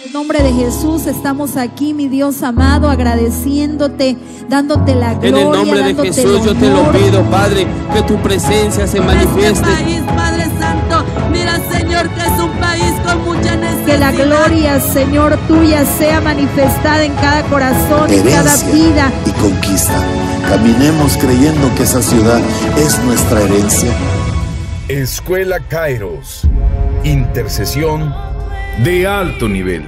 En el nombre de Jesús estamos aquí, mi Dios amado, agradeciéndote, dándote la gloria. En el nombre de Jesús yo te lo pido, Padre, que tu presencia se este manifieste. Este país, Padre Santo, mira, Señor, que es un país con mucha necesidad. Que la gloria, Señor, tuya sea manifestada en cada corazón, en cada vida. Y conquista. Caminemos creyendo que esa ciudad es nuestra herencia. Escuela Kairos. Intercesión de alto nivel.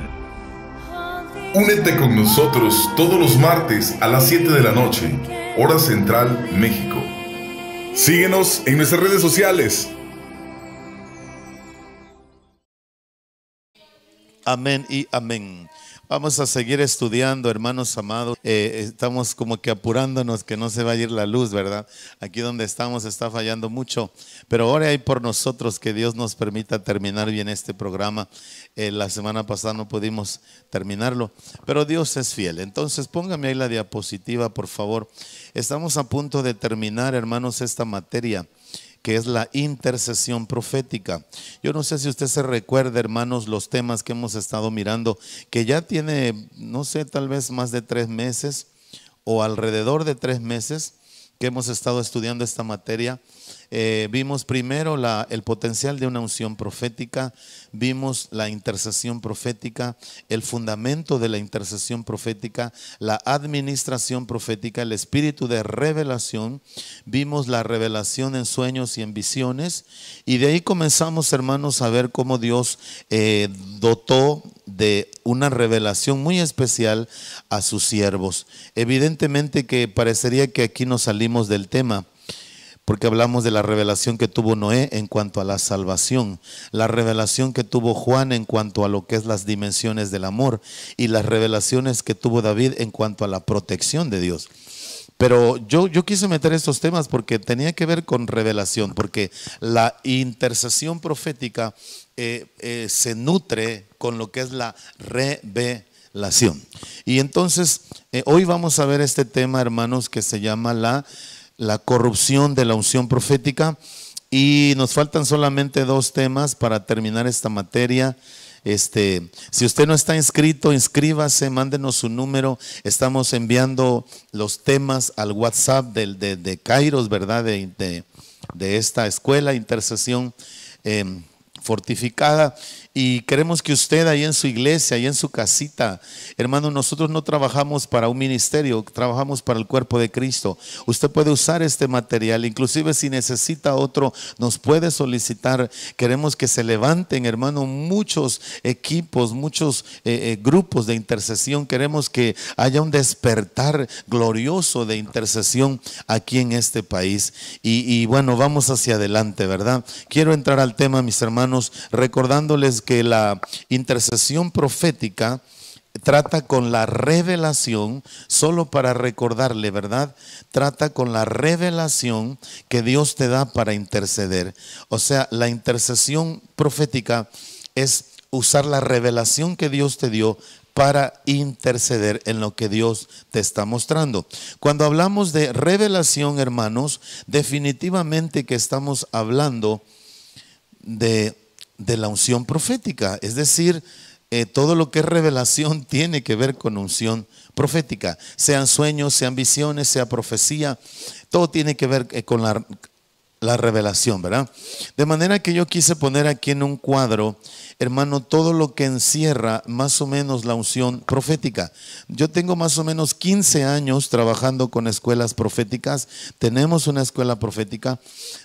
Únete con nosotros todos los martes a las 7 de la noche, hora central, México. Síguenos en nuestras redes sociales. Amén y amén. Vamos a seguir estudiando, hermanos amados. Eh, estamos como que apurándonos que no se va a ir la luz, ¿verdad? Aquí donde estamos está fallando mucho. Pero ahora hay por nosotros que Dios nos permita terminar bien este programa. Eh, la semana pasada no pudimos terminarlo, pero Dios es fiel. Entonces póngame ahí la diapositiva, por favor. Estamos a punto de terminar, hermanos, esta materia que es la intercesión profética. Yo no sé si usted se recuerda, hermanos, los temas que hemos estado mirando, que ya tiene, no sé, tal vez más de tres meses o alrededor de tres meses que hemos estado estudiando esta materia eh, vimos primero el potencial de una unción profética, vimos la intercesión profética, el fundamento de la intercesión profética, la administración profética, el espíritu de revelación, vimos la revelación en sueños y en visiones, y de ahí comenzamos, hermanos, a ver cómo Dios eh, dotó de una revelación muy especial a sus siervos. Evidentemente que parecería que aquí nos salimos del tema, porque hablamos de la revelación que tuvo Noé en cuanto a la salvación, la revelación que tuvo Juan en cuanto a lo que es las dimensiones del amor y las revelaciones que tuvo David en cuanto a la protección de Dios. Pero yo, yo quise meter estos temas porque tenía que ver con revelación, porque la intercesión profética eh, eh, se nutre con lo que es la revelación. Y entonces, eh, hoy vamos a ver este tema, hermanos, que se llama la la corrupción de la unción profética. Y nos faltan solamente dos temas para terminar esta materia. Este, si usted no está inscrito, inscríbase, mándenos su número. Estamos enviando los temas al WhatsApp del, de, de Kairos, ¿verdad? De, esta escuela, intercesión eh, fortificada. Y queremos que usted ahí en su iglesia, ahí en su casita, hermano, nosotros no trabajamos para un ministerio, trabajamos para el cuerpo de Cristo. Usted puede usar este material, inclusive si necesita otro, nos puede solicitar. Queremos que se levanten, hermano, muchos equipos, muchos eh, eh, grupos de intercesión. Queremos que haya un despertar glorioso de intercesión aquí en este país. Y, y bueno, vamos hacia adelante, ¿verdad? Quiero entrar al tema, mis hermanos, recordándoles que la intercesión profética trata con la revelación, solo para recordarle, ¿verdad? Trata con la revelación que Dios te da para interceder. O sea, la intercesión profética es usar la revelación que Dios te dio para interceder en lo que Dios te está mostrando. Cuando hablamos de revelación, hermanos, definitivamente que estamos hablando de de la unción profética. Es decir, eh, todo lo que es revelación tiene que ver con unción profética. Sean sueños, sean visiones, sea profecía, todo tiene que ver eh, con la, la, revelación, ¿verdad? De manera que yo quise poner aquí en un cuadro hermano, todo lo que encierra más o menos la unción profética. Yo tengo más o menos 15 años trabajando con escuelas proféticas. Tenemos una escuela profética.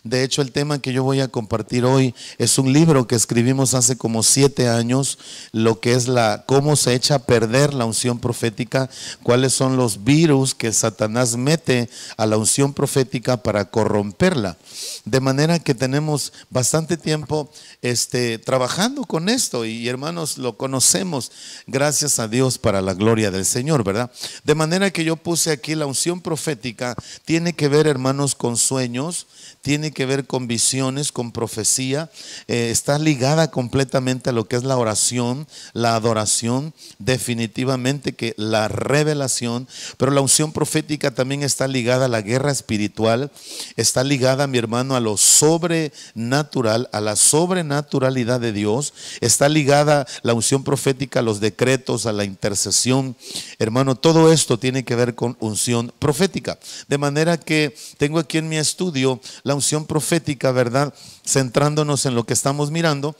De hecho, el tema que yo voy a compartir hoy es un libro que escribimos hace como 7 años, lo que es la cómo se echa a perder la unción profética, cuáles son los virus que Satanás mete a la unción profética para corromperla. De manera que tenemos bastante tiempo este, trabajando con esto y hermanos lo conocemos, gracias a Dios para la gloria del Señor, ¿verdad? De manera que yo puse aquí la unción profética, tiene que ver hermanos con sueños, tiene que ver con visiones, con profecía, eh, está ligada completamente a lo que es la oración, la adoración, definitivamente que la revelación, pero la unción profética también está ligada a la guerra espiritual, está ligada, mi hermano, a lo sobrenatural, a la sobrenaturalidad de Dios, Está ligada la unción profética a los decretos, a la intercesión. Hermano, todo esto tiene que ver con unción profética. De manera que tengo aquí en mi estudio la unción profética, ¿verdad? Centrándonos en lo que estamos mirando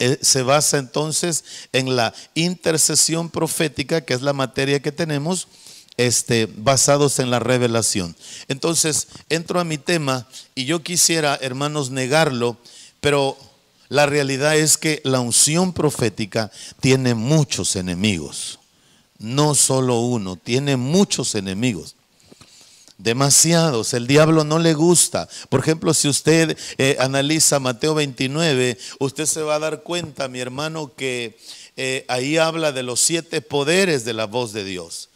eh, se basa entonces en la intercesión profética, que es la materia que tenemos, este, basados en la revelación. Entonces, entro a mi tema y yo quisiera, hermanos, negarlo, pero la realidad es que la unción profética tiene muchos enemigos. No solo uno, tiene muchos enemigos. Demasiados. El diablo no le gusta. Por ejemplo, si usted eh, analiza Mateo 29, usted se va a dar cuenta, mi hermano, que eh, ahí habla de los siete poderes de la voz de Dios.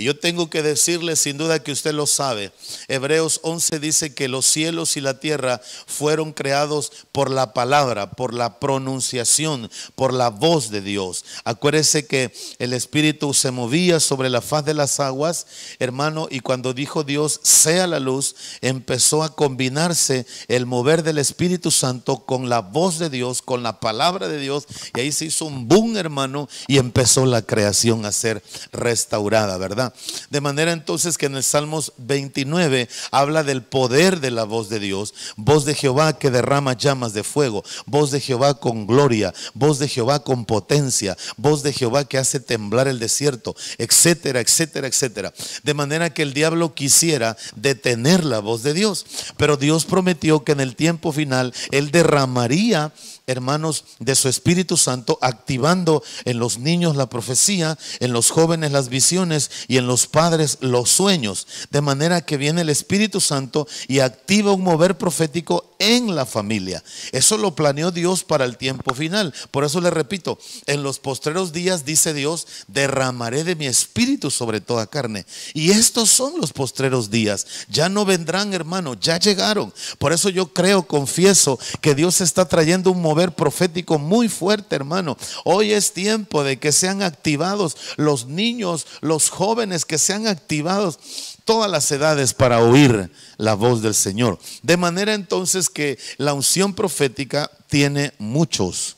Y yo tengo que decirle, sin duda que usted lo sabe, Hebreos 11 dice que los cielos y la tierra fueron creados por la palabra, por la pronunciación, por la voz de Dios. Acuérdese que el Espíritu se movía sobre la faz de las aguas, hermano, y cuando dijo Dios, sea la luz, empezó a combinarse el mover del Espíritu Santo con la voz de Dios, con la palabra de Dios, y ahí se hizo un boom, hermano, y empezó la creación a ser restaurada, ¿verdad? De manera entonces que en el Salmos 29 habla del poder de la voz de Dios, voz de Jehová que derrama llamas de fuego, voz de Jehová con gloria, voz de Jehová con potencia, voz de Jehová que hace temblar el desierto, etcétera, etcétera, etcétera. De manera que el diablo quisiera detener la voz de Dios, pero Dios prometió que en el tiempo final él derramaría hermanos, de su Espíritu Santo, activando en los niños la profecía, en los jóvenes las visiones y en los padres los sueños. De manera que viene el Espíritu Santo y activa un mover profético en la familia. Eso lo planeó Dios para el tiempo final. Por eso le repito, en los postreros días, dice Dios, derramaré de mi Espíritu sobre toda carne. Y estos son los postreros días. Ya no vendrán, hermanos, ya llegaron. Por eso yo creo, confieso, que Dios está trayendo un ver profético muy fuerte, hermano. Hoy es tiempo de que sean activados los niños, los jóvenes, que sean activados todas las edades para oír la voz del Señor. De manera entonces que la unción profética tiene muchos,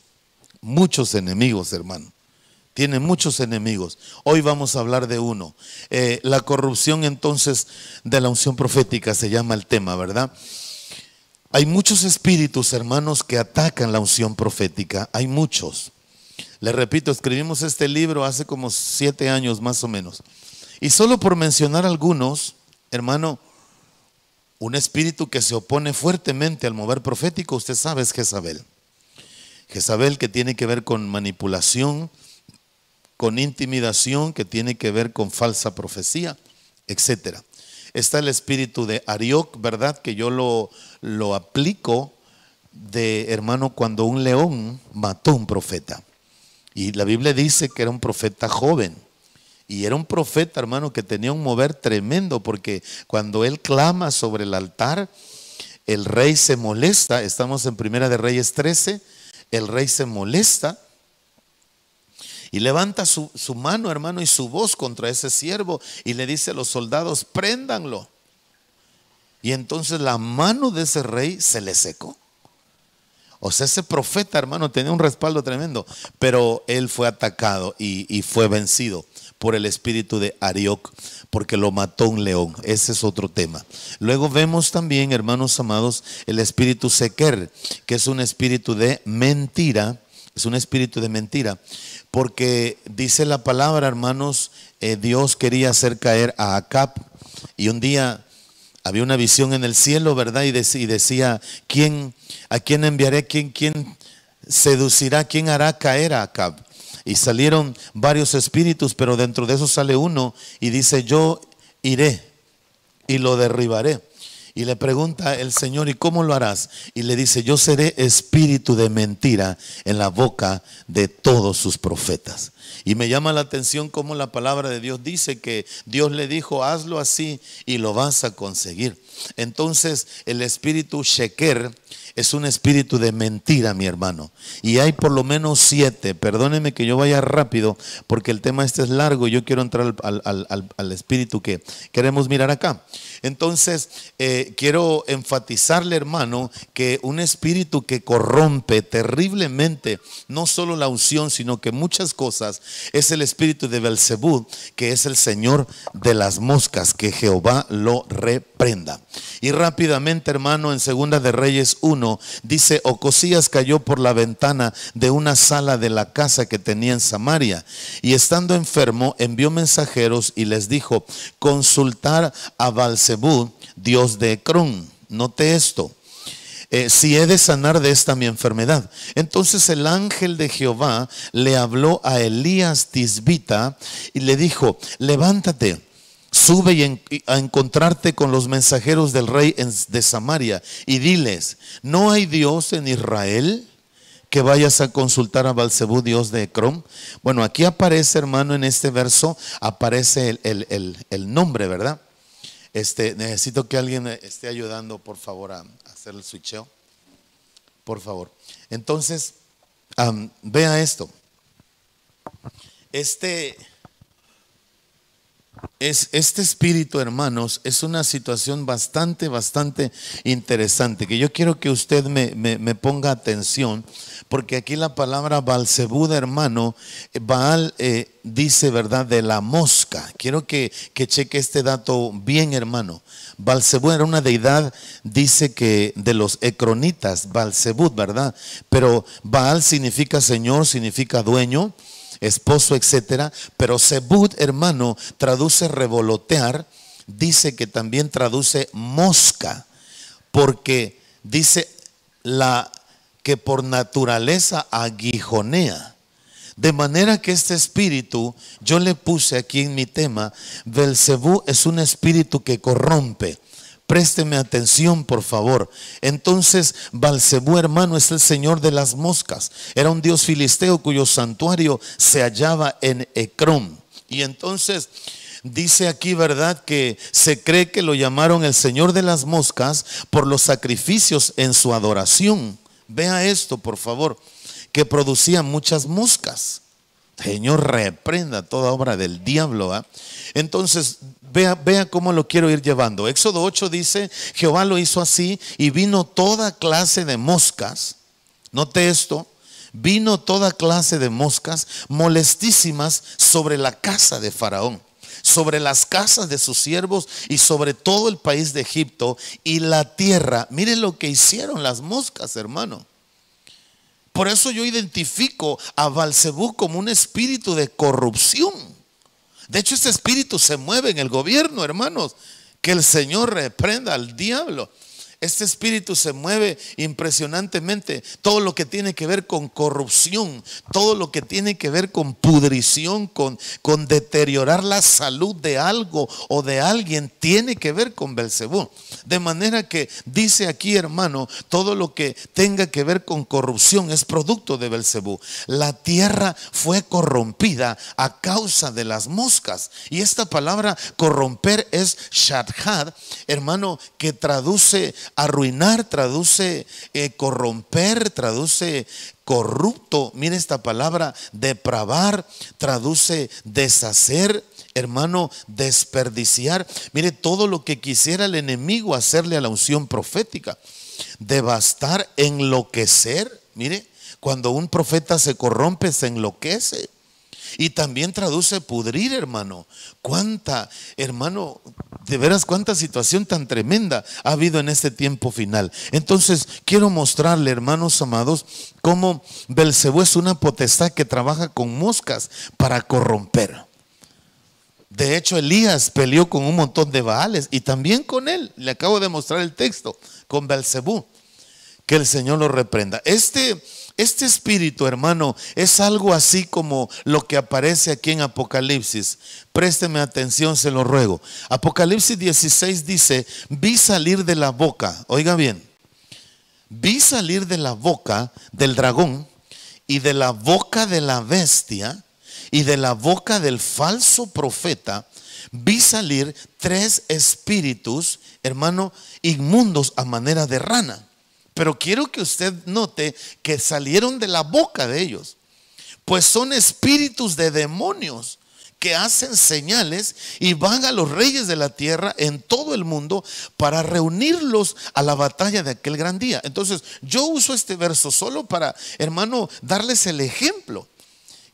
muchos enemigos, hermano. Tiene muchos enemigos. Hoy vamos a hablar de uno. Eh, la corrupción entonces de la unción profética se llama el tema, ¿verdad? Hay muchos espíritus, hermanos, que atacan la unción profética. Hay muchos. Le repito, escribimos este libro hace como siete años más o menos. Y solo por mencionar algunos, hermano, un espíritu que se opone fuertemente al mover profético, usted sabe, es Jezabel. Jezabel que tiene que ver con manipulación, con intimidación, que tiene que ver con falsa profecía, etcétera. Está el espíritu de Arioc, ¿verdad? Que yo lo, lo aplico de, hermano, cuando un león mató a un profeta. Y la Biblia dice que era un profeta joven. Y era un profeta, hermano, que tenía un mover tremendo, porque cuando él clama sobre el altar, el rey se molesta. Estamos en Primera de Reyes 13. El rey se molesta y levanta su, mano, hermano, y su voz contra ese siervo y le dice a los soldados, préndanlo. Y entonces la mano de ese rey se le secó. O sea, ese profeta, hermano, tenía un respaldo tremendo, pero él fue atacado y, fue vencido por el espíritu de Arioc, porque lo mató un león. Ese es otro tema. Luego vemos también, hermanos amados, el espíritu Sequer, que es un espíritu de mentira, es un espíritu de mentira. Porque dice la palabra, hermanos, eh, Dios quería hacer caer a Acap. Y un día había una visión en el cielo, ¿verdad? Y, decía, ¿quién, ¿a quién enviaré? ¿Quién, quién seducirá? ¿Quién hará caer a Acab? Y salieron varios espíritus, pero dentro de eso sale uno y dice, yo iré y lo derribaré. Y le pregunta el Señor, ¿y cómo lo harás? Y le dice, yo seré espíritu de mentira en la boca de todos sus profetas. Y me llama la atención cómo la palabra de Dios dice que Dios le dijo, hazlo así y lo vas a conseguir. Entonces el espíritu Sheker es un espíritu de mentira, mi hermano. Y hay por lo menos siete. Perdónenme que yo vaya rápido porque el tema este es largo y yo quiero entrar al, espíritu que queremos mirar acá. Entonces, eh, quiero enfatizarle, hermano, que un espíritu que corrompe terriblemente no solo la unción, sino que muchas cosas, es el espíritu de Belcebú, que es el Señor de las moscas, que Jehová lo repite y rápidamente, hermano, en Segunda de Reyes 1 dice, Ocosías cayó por la ventana de una sala de la casa que tenía en Samaria y estando enfermo envió mensajeros y les dijo, consultar a Balsebú, dios de Ecrón. Note esto. Eh, si he de sanar de esta mi enfermedad. Entonces el ángel de Jehová le habló a Elías Tisbita y le dijo, levántate Sube y a encontrarte con los mensajeros del rey de Samaria y diles, ¿no hay Dios en Israel? que vayas a consultar a Balcebú, Dios de Ecrom. Bueno, aquí aparece, hermano, en este verso, aparece el, nombre, ¿verdad? Este, necesito que alguien esté ayudando, por favor, a hacer el switcheo. Por favor. Entonces, vea esto. Este, es, este espíritu, hermanos, es una situación bastante, bastante interesante, que yo quiero que usted me, ponga atención, porque aquí la palabra Balsebud hermano, eh, Baal eh, dice, ¿verdad?, de la mosca. Quiero que, que cheque este dato bien, hermano. Balsebud era una deidad, dice que de los ecronitas, Balsebud, ¿verdad? Pero Baal significa Señor, significa dueño esposo, etcétera, Pero Zebud, hermano, traduce revolotear, dice que también traduce mosca, porque dice la que por naturaleza aguijonea. De manera que este espíritu, yo le puse aquí en mi tema, Belcebú es un espíritu que corrompe, Présteme atención, por favor. Entonces, Balsebú, hermano, es el señor de las moscas. Era un dios filisteo cuyo santuario se hallaba en Ecrón. Y entonces dice aquí, ¿verdad?, que se cree que lo llamaron el señor de las moscas por los sacrificios en su adoración. Vea esto, por favor, que producía muchas moscas. Señor, reprenda toda obra del diablo. ¿ah? Entonces, vea, vea cómo lo quiero ir llevando. Éxodo 8 dice, Jehová lo hizo así y vino toda clase de moscas. Note esto, vino toda clase de moscas molestísimas sobre la casa de Faraón, sobre las casas de sus siervos y sobre todo el país de Egipto y la tierra. Miren lo que hicieron las moscas, hermano. Por eso yo identifico a Balsebú como un espíritu de corrupción. De hecho, ese espíritu se mueve en el gobierno, hermanos. Que el Señor reprenda al diablo. Este espíritu se mueve impresionantemente. Todo lo que tiene que ver con corrupción, todo lo que tiene que ver con pudrición, con, con deteriorar la salud de algo o de alguien, tiene que ver con Belcebú. De manera que dice aquí, hermano, todo lo que tenga que ver con corrupción es producto de Belcebú. La tierra fue corrompida a causa de las moscas. Y esta palabra corromper es shadhad, hermano, que traduce Arruinar traduce eh, corromper, traduce corrupto. Mire esta palabra, depravar, traduce deshacer, hermano, desperdiciar. Mire todo lo que quisiera el enemigo hacerle a la unción profética. Devastar, enloquecer. Mire, cuando un profeta se corrompe, se enloquece. Y también traduce pudrir, hermano. Cuánta, hermano, de veras, cuánta situación tan tremenda ha habido en este tiempo final. Entonces, quiero mostrarle, hermanos amados, cómo Belcebú es una potestad que trabaja con moscas para corromper. De hecho, Elías peleó con un montón de Baales y también con él. Le acabo de mostrar el texto, con Belcebú. Que el Señor lo reprenda. Este este espíritu, hermano, es algo así como lo que aparece aquí en Apocalipsis. Présteme atención, se lo ruego. Apocalipsis 16 dice, vi salir de la boca, oiga bien, vi salir de la boca del dragón y de la boca de la bestia y de la boca del falso profeta, vi salir tres espíritus, hermano, inmundos a manera de rana pero quiero que usted note que salieron de la boca de ellos, pues son espíritus de demonios que hacen señales y van a los reyes de la tierra en todo el mundo para reunirlos a la batalla de aquel gran día. Entonces, yo uso este verso solo para, hermano, darles el ejemplo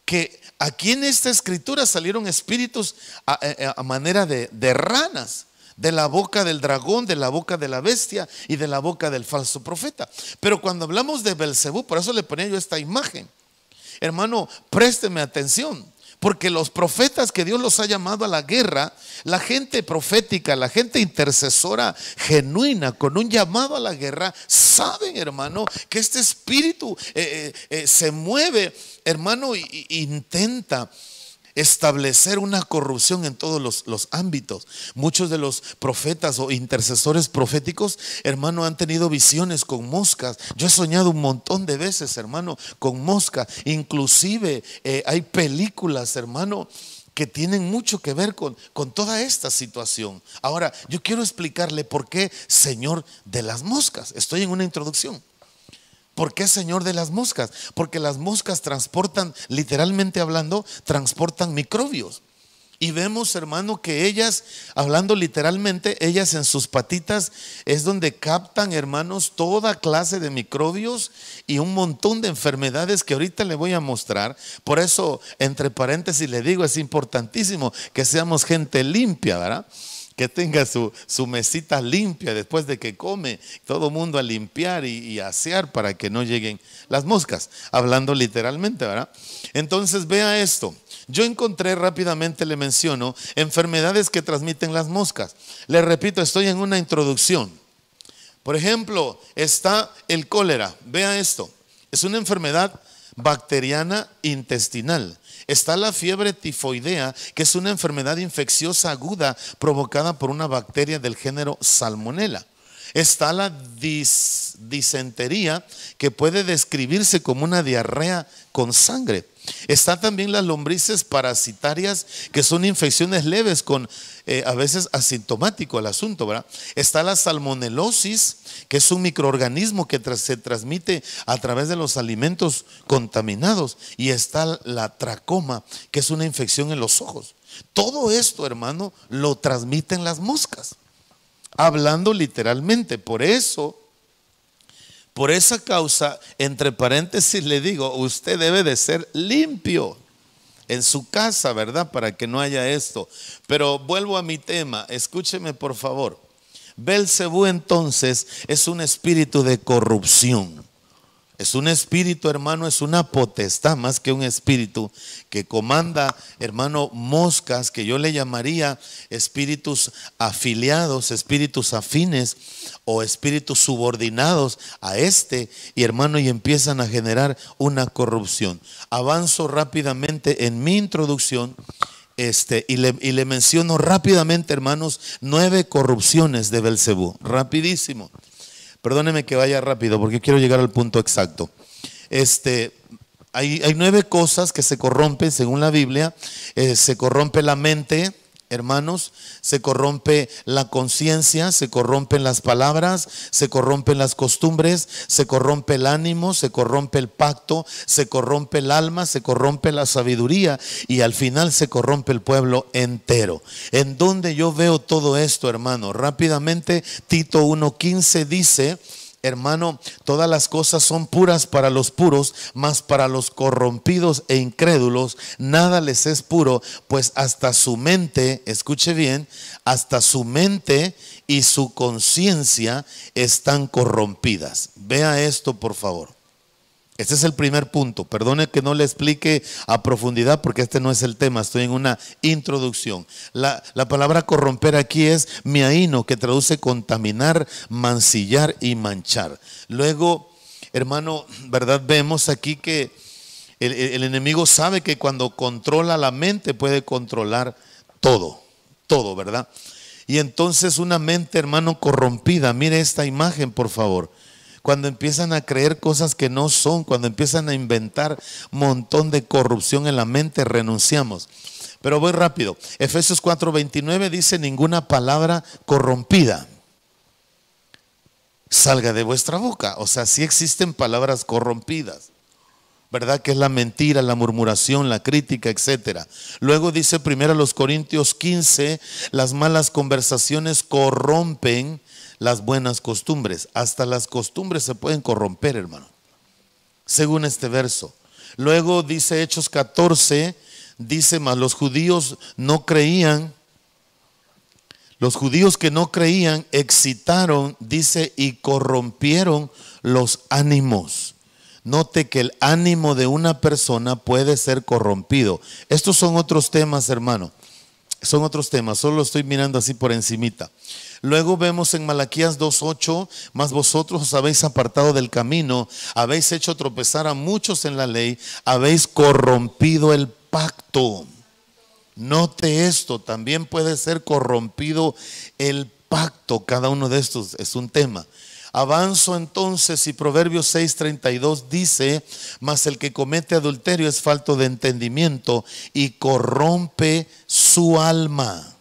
que aquí en esta escritura salieron espíritus a, manera de ranas de la boca del dragón, de la boca de la bestia y de la boca del falso profeta. Pero cuando hablamos de Belcebú, por eso le ponía yo esta imagen. Hermano, présteme atención. Porque los profetas que Dios los ha llamado a la guerra, la gente profética, la gente intercesora genuina, con un llamado a la guerra, saben, hermano, que este espíritu eh, eh, eh, se mueve, hermano, e intenta establecer una corrupción en todos los, ámbitos. Muchos de los profetas o intercesores proféticos, hermano, han tenido visiones con moscas. Yo he soñado un montón de veces, hermano, con moscas. Inclusive eh, hay películas, hermano que tienen mucho que ver con, con toda esta situación. Ahora, yo quiero explicarle por qué Señor de las Moscas. Estoy en una introducción. ¿Por qué Señor de las moscas? Porque las moscas transportan, literalmente hablando, transportan microbios. Y vemos, hermano, que ellas, hablando literalmente, ellas en sus patitas es donde captan, hermanos, toda clase de microbios y un montón de enfermedades que ahorita le voy a mostrar. Por eso, entre paréntesis, le digo, es importantísimo que seamos gente limpia, ¿verdad? que tenga su, mesita limpia después de que come, todo mundo a limpiar y, y asear para que no lleguen las moscas, hablando literalmente, ¿verdad? Entonces vea esto, yo encontré rápidamente, le menciono, enfermedades que transmiten las moscas. Le repito, estoy en una introducción. Por ejemplo, está el cólera, vea esto, es una enfermedad bacteriana intestinal Está la fiebre tifoidea, que es una enfermedad infecciosa aguda provocada por una bacteria del género Salmonella. Está la disentería, que puede describirse como una diarrea con sangre. Está también las lombrices parasitarias, que son infecciones leves con eh, a veces asintomático el asunto, ¿verdad? Está la salmonelosis, que es un microorganismo que se transmite a través de los alimentos contaminados. Y está la tracoma, que es una infección en los ojos. Todo esto, hermano, lo transmiten las moscas hablando literalmente. Por eso, por esa causa, entre paréntesis le digo, usted debe de ser limpio en su casa, ¿verdad? Para que no haya esto. Pero vuelvo a mi tema, escúcheme por favor. Belcebú entonces es un espíritu de corrupción. Es un espíritu, hermano, es una potestad más que un espíritu que comanda, hermano, moscas que yo le llamaría espíritus afiliados, espíritus afines o espíritus subordinados a este y hermano y empiezan a generar una corrupción. Avanzo rápidamente en mi introducción. Este, y, le, y le menciono rápidamente, hermanos, nueve corrupciones de Belcebú. Rapidísimo. Perdóneme que vaya rápido porque quiero llegar al punto exacto. Este, hay, nueve cosas que se corrompen según la Biblia. Eh, se corrompe la mente, Hermanos, se corrompe la conciencia, se corrompen las palabras, se corrompen las costumbres, se corrompe el ánimo, se corrompe el pacto, se corrompe el alma, se corrompe la sabiduría y al final se corrompe el pueblo entero. En donde yo veo todo esto, hermano, rápidamente Tito 1.15 dice, Hermano, todas las cosas son puras para los puros, mas para los corrompidos e incrédulos nada les es puro, pues hasta su mente, escuche bien, hasta su mente y su conciencia están corrompidas. Vea esto, por favor. Este es el primer punto. Perdone que no le explique a profundidad porque este no es el tema. Estoy en una introducción. La, palabra corromper aquí es miaino, que traduce contaminar, mancillar y manchar. Luego, hermano, ¿verdad? Vemos aquí que el enemigo sabe que cuando controla la mente puede controlar todo, todo, ¿verdad? Y entonces una mente, hermano, corrompida. Mire esta imagen, por favor cuando empiezan a creer cosas que no son, cuando empiezan a inventar montón de corrupción en la mente, renunciamos. Pero voy rápido. Efesios 4:29 dice, ninguna palabra corrompida salga de vuestra boca. O sea, si existen palabras corrompidas. ¿verdad? Que es la mentira, la murmuración, la crítica, etcétera. Luego dice primero los Corintios 15, las malas conversaciones corrompen las buenas costumbres. Hasta las costumbres se pueden corromper, hermano. Según este verso. Luego dice Hechos 14, dice más, los judíos no creían. Los judíos que no creían excitaron, dice, y corrompieron los ánimos. Note que el ánimo de una persona puede ser corrompido. Estos son otros temas, hermano. Son otros temas, solo estoy mirando así por encimita. Luego vemos en Malaquías 2.8, mas vosotros os habéis apartado del camino, habéis hecho tropezar a muchos en la ley, habéis corrompido el pacto. Note esto, también puede ser corrompido el pacto. Cada uno de estos es un tema. Avanzo entonces y Proverbios 6:32 dice, mas el que comete adulterio es falto de entendimiento y corrompe su alma.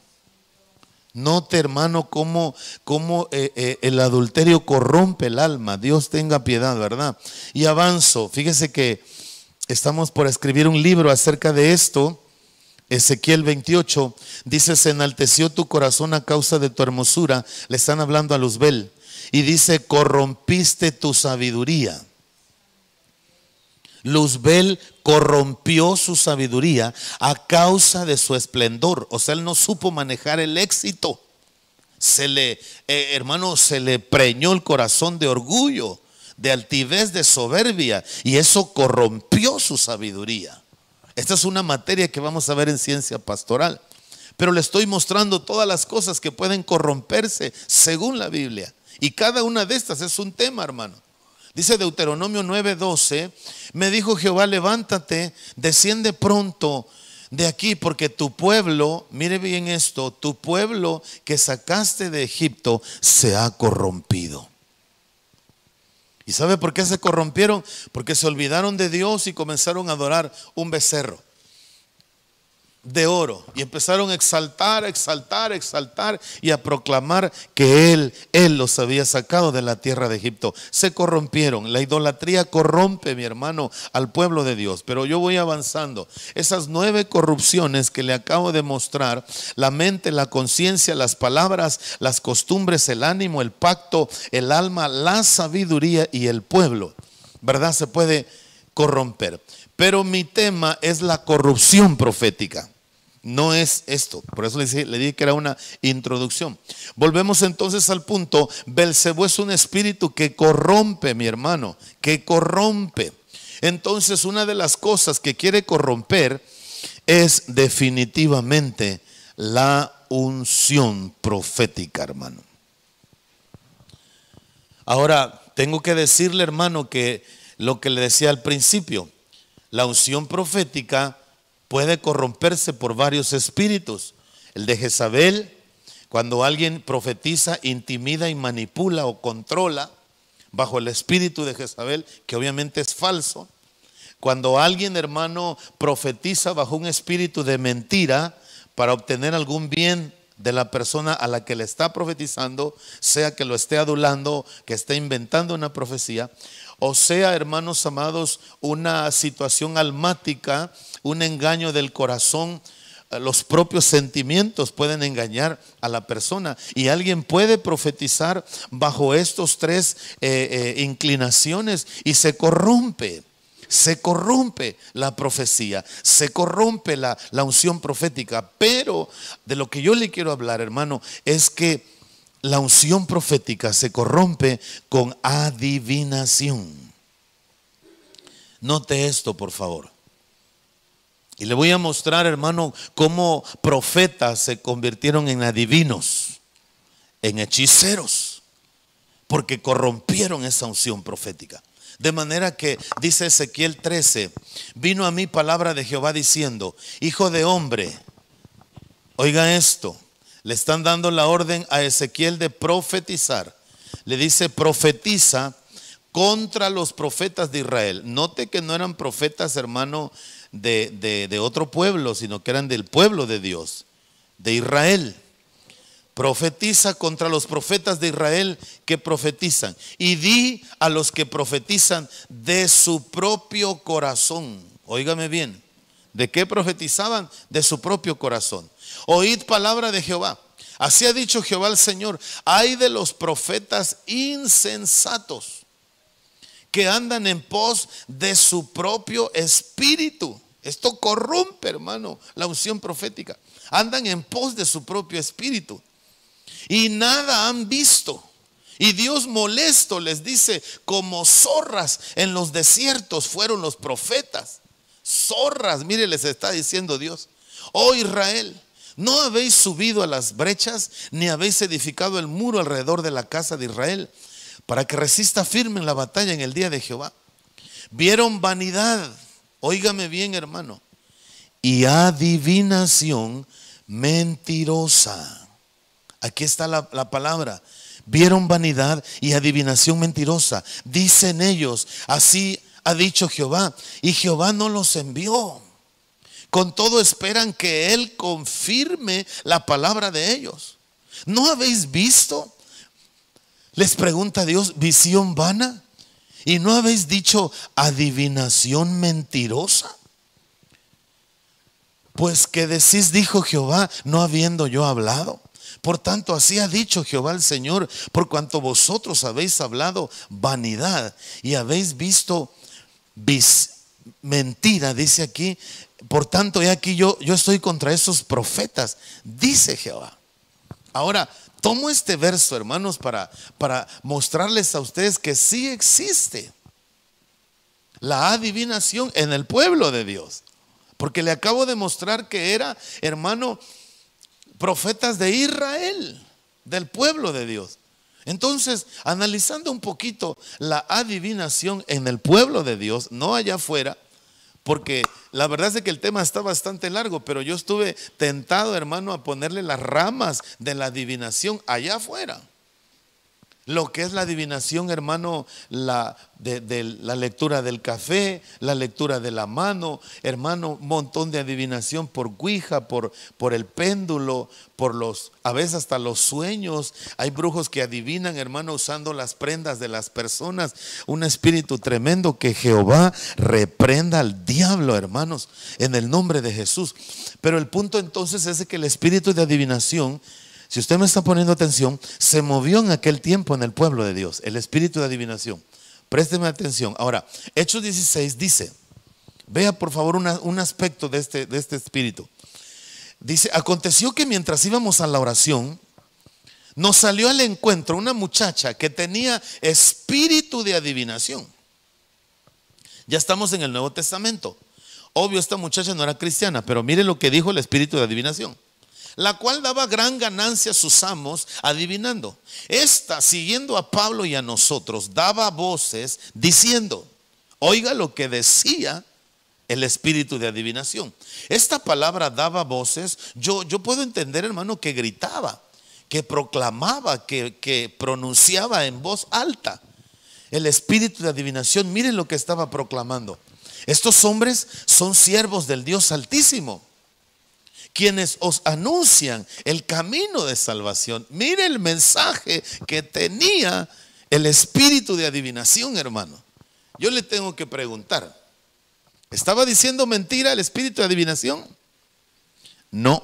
Note, hermano, cómo, cómo eh, eh, el adulterio corrompe el alma. Dios tenga piedad, ¿verdad? Y avanzo. Fíjese que estamos por escribir un libro acerca de esto. Ezequiel 28 dice, se enalteció tu corazón a causa de tu hermosura. Le están hablando a Luzbel. Y dice, corrompiste tu sabiduría. Luzbel corrompió su sabiduría a causa de su esplendor. O sea, él no supo manejar el éxito. Se le, eh, hermano, se le preñó el corazón de orgullo, de altivez, de soberbia. Y eso corrompió su sabiduría. Esta es una materia que vamos a ver en ciencia pastoral. Pero le estoy mostrando todas las cosas que pueden corromperse según la Biblia. Y cada una de estas es un tema, hermano. Dice Deuteronomio 9:12, me dijo Jehová, levántate, desciende pronto de aquí, porque tu pueblo, mire bien esto, tu pueblo que sacaste de Egipto se ha corrompido. ¿Y sabe por qué se corrompieron? Porque se olvidaron de Dios y comenzaron a adorar un becerro de oro y empezaron a exaltar, exaltar, exaltar y a proclamar que Él, Él los había sacado de la tierra de Egipto. Se corrompieron. La idolatría corrompe, mi hermano, al pueblo de Dios. Pero yo voy avanzando. Esas nueve corrupciones que le acabo de mostrar, la mente, la conciencia, las palabras, las costumbres, el ánimo, el pacto, el alma, la sabiduría y el pueblo, ¿verdad? Se puede corromper. Pero mi tema es la corrupción profética. No es esto. Por eso le dije, que era una introducción. Volvemos entonces al punto. Belcebú es un espíritu que corrompe, mi hermano, que corrompe. Entonces, una de las cosas que quiere corromper es definitivamente la unción profética, hermano. Ahora, tengo que decirle, hermano, que lo que le decía al principio, la unción profética puede corromperse por varios espíritus. El de Jezabel, cuando alguien profetiza, intimida y manipula o controla bajo el espíritu de Jezabel, que obviamente es falso. Cuando alguien, hermano, profetiza bajo un espíritu de mentira para obtener algún bien de la persona a la que le está profetizando, sea que lo esté adulando, que esté inventando una profecía, o sea, hermanos amados, una situación almática, un engaño del corazón, eh, los propios sentimientos pueden engañar a la persona. Y alguien puede profetizar bajo estos tres eh, eh, inclinaciones y se corrompe. Se corrompe la profecía, se corrompe la, la unción profética. Pero de lo que yo le quiero hablar, hermano, es que la unción profética se corrompe con adivinación. Note esto, por favor. Y le voy a mostrar, hermano, cómo profetas se convirtieron en adivinos, en hechiceros, porque corrompieron esa unción profética. De manera que, dice Ezequiel 13, vino a mí palabra de Jehová diciendo, hijo de hombre, oiga esto, le están dando la orden a Ezequiel de profetizar. Le dice, profetiza contra los profetas de Israel. Note que no eran profetas, hermano, de, otro pueblo, sino que eran del pueblo de Dios, de Israel. Profetiza contra los profetas de Israel que profetizan. Y di a los que profetizan de su propio corazón. Óigame bien. ¿De qué profetizaban? De su propio corazón. Oíd palabra de Jehová. Así ha dicho Jehová el Señor, hay de los profetas insensatos que andan en pos de su propio espíritu. Esto corrompe, hermano, la unción profética. Andan en pos de su propio espíritu. Y nada han visto. Y Dios molesto les dice, como zorras en los desiertos fueron los profetas. Zorras, mire, les está diciendo Dios. Oh Israel, ¿No habéis subido a las brechas, ni habéis edificado el muro alrededor de la casa de Israel, para que resista firme en la batalla en el día de Jehová? Vieron vanidad, óigame bien hermano, y adivinación mentirosa. Aquí está la, la palabra. Vieron vanidad y adivinación mentirosa. Dicen ellos, así ha dicho Jehová. Y Jehová no los envió. Con todo esperan que Él confirme la palabra de ellos. ¿No habéis visto? Les pregunta Dios, visión vana. ¿Y no habéis dicho adivinación mentirosa? Pues que decís, dijo Jehová, no habiendo yo hablado. Por tanto, así ha dicho Jehová el Señor, por cuanto vosotros habéis hablado vanidad y habéis visto mentira, dice aquí, por tanto, he aquí yo, yo estoy contra esos profetas, dice Jehová. Ahora, tomo este verso, hermanos, para, para mostrarles a ustedes que sí existe la adivinación en el pueblo de Dios. Porque le acabo de mostrar que era, hermano, profetas de Israel, del pueblo de Dios. Entonces, analizando un poquito la adivinación en el pueblo de Dios, no allá afuera, porque la verdad es que el tema está bastante largo, pero yo estuve tentado, hermano, a ponerle las ramas de la adivinación allá afuera. Lo que es la adivinación, hermano, la, de, la lectura del café, la lectura de la mano, hermano, montón de adivinación por guija, por, por el péndulo, por los, a veces hasta los sueños. Hay brujos que adivinan, hermano, usando las prendas de las personas. Un espíritu tremendo que Jehová reprenda al diablo, hermanos, en el nombre de Jesús. Pero el punto entonces es que el espíritu de adivinación si usted me está poniendo atención, se movió en aquel tiempo en el pueblo de Dios, el espíritu de adivinación. Présteme atención. Ahora, Hechos 16 dice, vea por favor un aspecto de este, de este espíritu. Dice, aconteció que mientras íbamos a la oración, nos salió al encuentro una muchacha que tenía espíritu de adivinación. Ya estamos en el Nuevo Testamento. Obvio, esta muchacha no era cristiana, pero mire lo que dijo el espíritu de adivinación la cual daba gran ganancia a sus amos adivinando. Esta, siguiendo a Pablo y a nosotros, daba voces diciendo, oiga lo que decía el espíritu de adivinación. Esta palabra daba voces, yo, yo puedo entender hermano que gritaba, que proclamaba, que, que pronunciaba en voz alta. El espíritu de adivinación, miren lo que estaba proclamando. Estos hombres son siervos del Dios Altísimo quienes os anuncian el camino de salvación. Mire el mensaje que tenía el espíritu de adivinación, hermano. Yo le tengo que preguntar, ¿estaba diciendo mentira el espíritu de adivinación? No,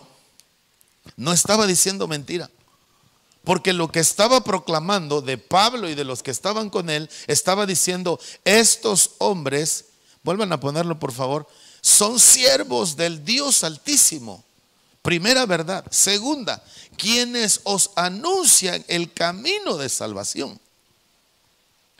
no estaba diciendo mentira. Porque lo que estaba proclamando de Pablo y de los que estaban con él, estaba diciendo, estos hombres, vuelvan a ponerlo por favor, son siervos del Dios Altísimo. Primera verdad. Segunda, quienes os anuncian el camino de salvación.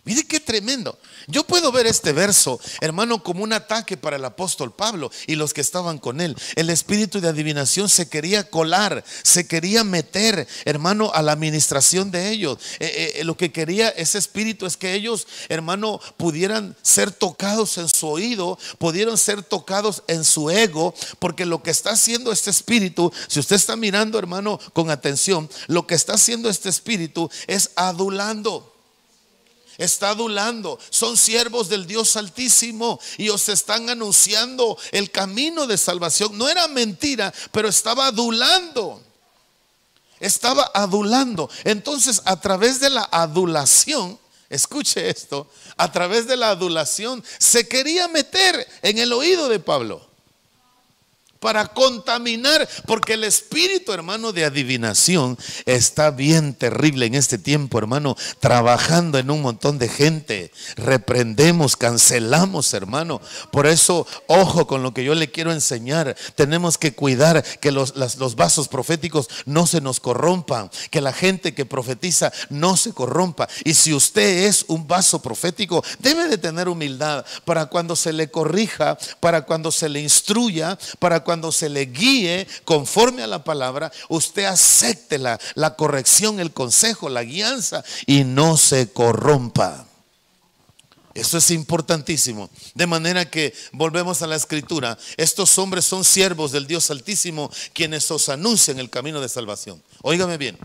Mire qué tremendo. Yo puedo ver este verso, hermano, como un ataque para el apóstol Pablo y los que estaban con él. El espíritu de adivinación se quería colar, se quería meter, hermano, a la administración de ellos. Eh, eh, eh, lo que quería ese espíritu es que ellos, hermano, pudieran ser tocados en su oído, pudieron ser tocados en su ego, porque lo que está haciendo este espíritu, si usted está mirando, hermano, con atención, lo que está haciendo este espíritu es adulando está adulando. Son siervos del Dios Altísimo y os están anunciando el camino de salvación. No era mentira, pero estaba adulando. Estaba adulando. Entonces, a través de la adulación, escuche esto, a través de la adulación se quería meter en el oído de Pablo para contaminar, porque el espíritu, hermano, de adivinación está bien terrible en este tiempo, hermano, trabajando en un montón de gente. Reprendemos, cancelamos, hermano. Por eso, ojo con lo que yo le quiero enseñar. Tenemos que cuidar que los, vasos proféticos no se nos corrompan, que la gente que profetiza no se corrompa. Y si usted es un vaso profético, debe de tener humildad para cuando se le corrija, para cuando se le instruya, para cuando cuando se le guíe conforme a la palabra, usted acepte la, la corrección, el consejo, la guianza y no se corrompa. Eso es importantísimo. De manera que volvemos a la escritura. Estos hombres son siervos del Dios Altísimo quienes os anuncian el camino de salvación. Óigame bien.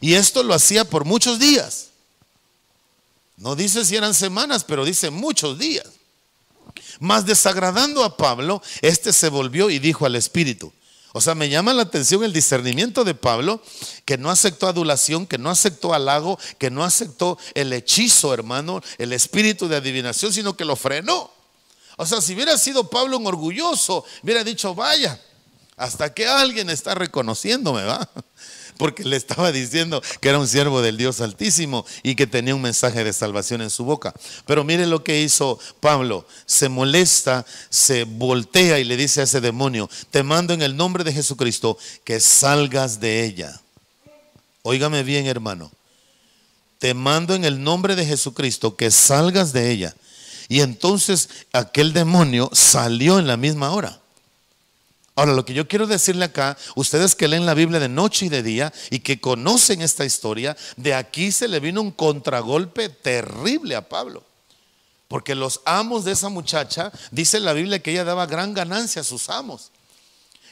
Y esto lo hacía por muchos días. No dice si eran semanas, pero dice muchos días más desagradando a Pablo, este se volvió y dijo al Espíritu. O sea, me llama la atención el discernimiento de Pablo, que no aceptó adulación, que no aceptó halago, que no aceptó el hechizo, hermano, el espíritu de adivinación, sino que lo frenó. O sea, si hubiera sido Pablo un orgulloso, hubiera dicho, vaya, hasta que alguien está reconociéndome, va porque le estaba diciendo que era un siervo del Dios Altísimo y que tenía un mensaje de salvación en su boca. Pero mire lo que hizo Pablo, se molesta, se voltea y le dice a ese demonio, te mando en el nombre de Jesucristo que salgas de ella. Óigame bien, hermano. Te mando en el nombre de Jesucristo que salgas de ella. Y entonces aquel demonio salió en la misma hora. Ahora, lo que yo quiero decirle acá, ustedes que leen la Biblia de noche y de día y que conocen esta historia, de aquí se le vino un contragolpe terrible a Pablo. Porque los amos de esa muchacha, dice la Biblia que ella daba gran ganancia a sus amos.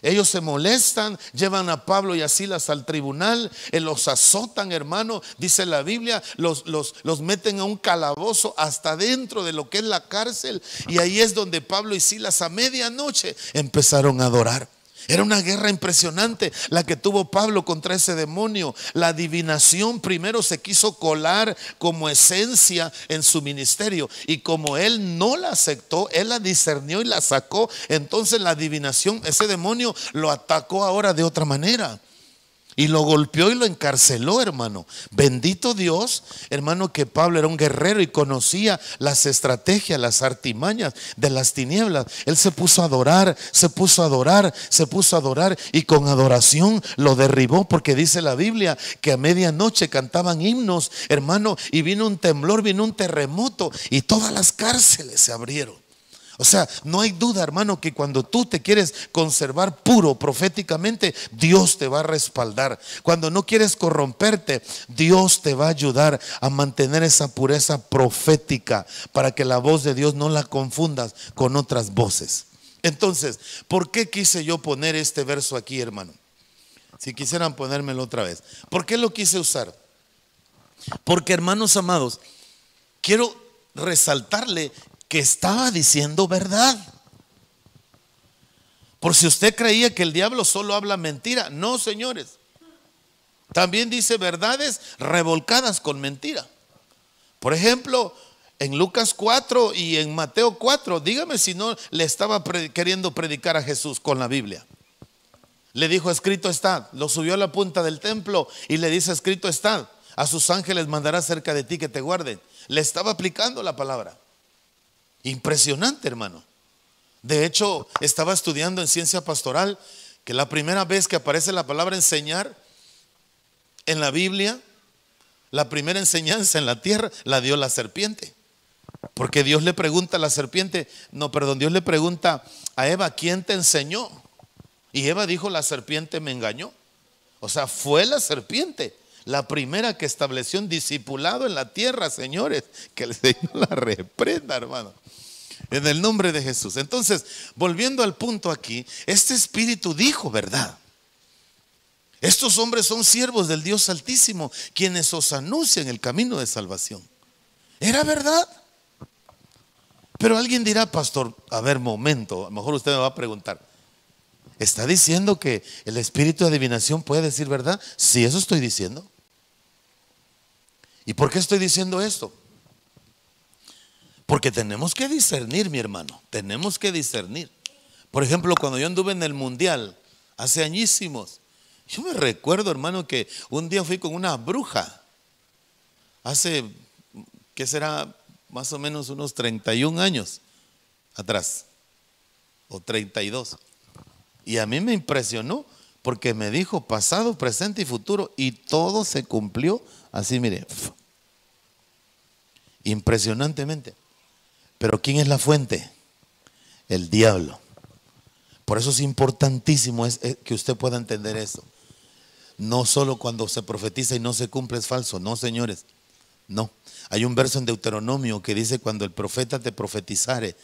Ellos se molestan, llevan a Pablo y a Silas al tribunal, eh, los azotan, hermano, dice la Biblia, los, los, los meten a un calabozo hasta dentro de lo que es la cárcel. Y ahí es donde Pablo y Silas a medianoche empezaron a adorar. Era una guerra impresionante la que tuvo Pablo contra ese demonio. La adivinación primero se quiso colar como esencia en su ministerio y como él no la aceptó, él la discernió y la sacó, entonces la adivinación, ese demonio lo atacó ahora de otra manera. Y lo golpeó y lo encarceló, hermano. Bendito Dios, hermano, que Pablo era un guerrero y conocía las estrategias, las artimañas de las tinieblas. Él se puso a adorar, se puso a adorar, se puso a adorar y con adoración lo derribó porque dice la Biblia que a medianoche cantaban himnos, hermano, y vino un temblor, vino un terremoto y todas las cárceles se abrieron. O sea, no hay duda, hermano, que cuando tú te quieres conservar puro proféticamente, Dios te va a respaldar. Cuando no quieres corromperte, Dios te va a ayudar a mantener esa pureza profética para que la voz de Dios no la confundas con otras voces. Entonces, ¿por qué quise yo poner este verso aquí, hermano? Si quisieran ponérmelo otra vez. ¿Por qué lo quise usar? Porque, hermanos amados, quiero resaltarle que estaba diciendo verdad. Por si usted creía que el diablo solo habla mentira. No, señores. También dice verdades revolcadas con mentira. Por ejemplo, en Lucas 4 y en Mateo 4, dígame si no le estaba queriendo predicar a Jesús con la Biblia. Le dijo, escrito está. Lo subió a la punta del templo y le dice, escrito está. A sus ángeles mandará cerca de ti que te guarden. Le estaba aplicando la palabra. Impresionante, hermano. De hecho, estaba estudiando en ciencia pastoral que la primera vez que aparece la palabra enseñar en la Biblia, la primera enseñanza en la tierra la dio la serpiente. Porque Dios le pregunta a la serpiente, no, perdón, Dios le pregunta a Eva, ¿quién te enseñó? Y Eva dijo, la serpiente me engañó. O sea, fue la serpiente la primera que estableció un discipulado en la tierra, señores. Que el Señor la reprenda, hermano. En el nombre de Jesús. Entonces, volviendo al punto aquí, este espíritu dijo verdad. Estos hombres son siervos del Dios Altísimo, quienes os anuncian el camino de salvación. Era verdad. Pero alguien dirá, pastor, a ver, momento, a lo mejor usted me va a preguntar, ¿está diciendo que el espíritu de adivinación puede decir verdad? Sí, eso estoy diciendo. ¿Y por qué estoy diciendo esto? Porque tenemos que discernir, mi hermano, tenemos que discernir. Por ejemplo, cuando yo anduve en el mundial, hace añísimos, yo me recuerdo, hermano, que un día fui con una bruja, hace, ¿qué será? Más o menos unos 31 años atrás, o 32. Y a mí me impresionó porque me dijo pasado, presente y futuro, y todo se cumplió así, mire, impresionantemente. Pero ¿quién es la fuente? El diablo. Por eso es importantísimo es, eh, que usted pueda entender eso. No solo cuando se profetiza y no se cumple es falso, no señores, no. Hay un verso en Deuteronomio que dice cuando el profeta te profetizare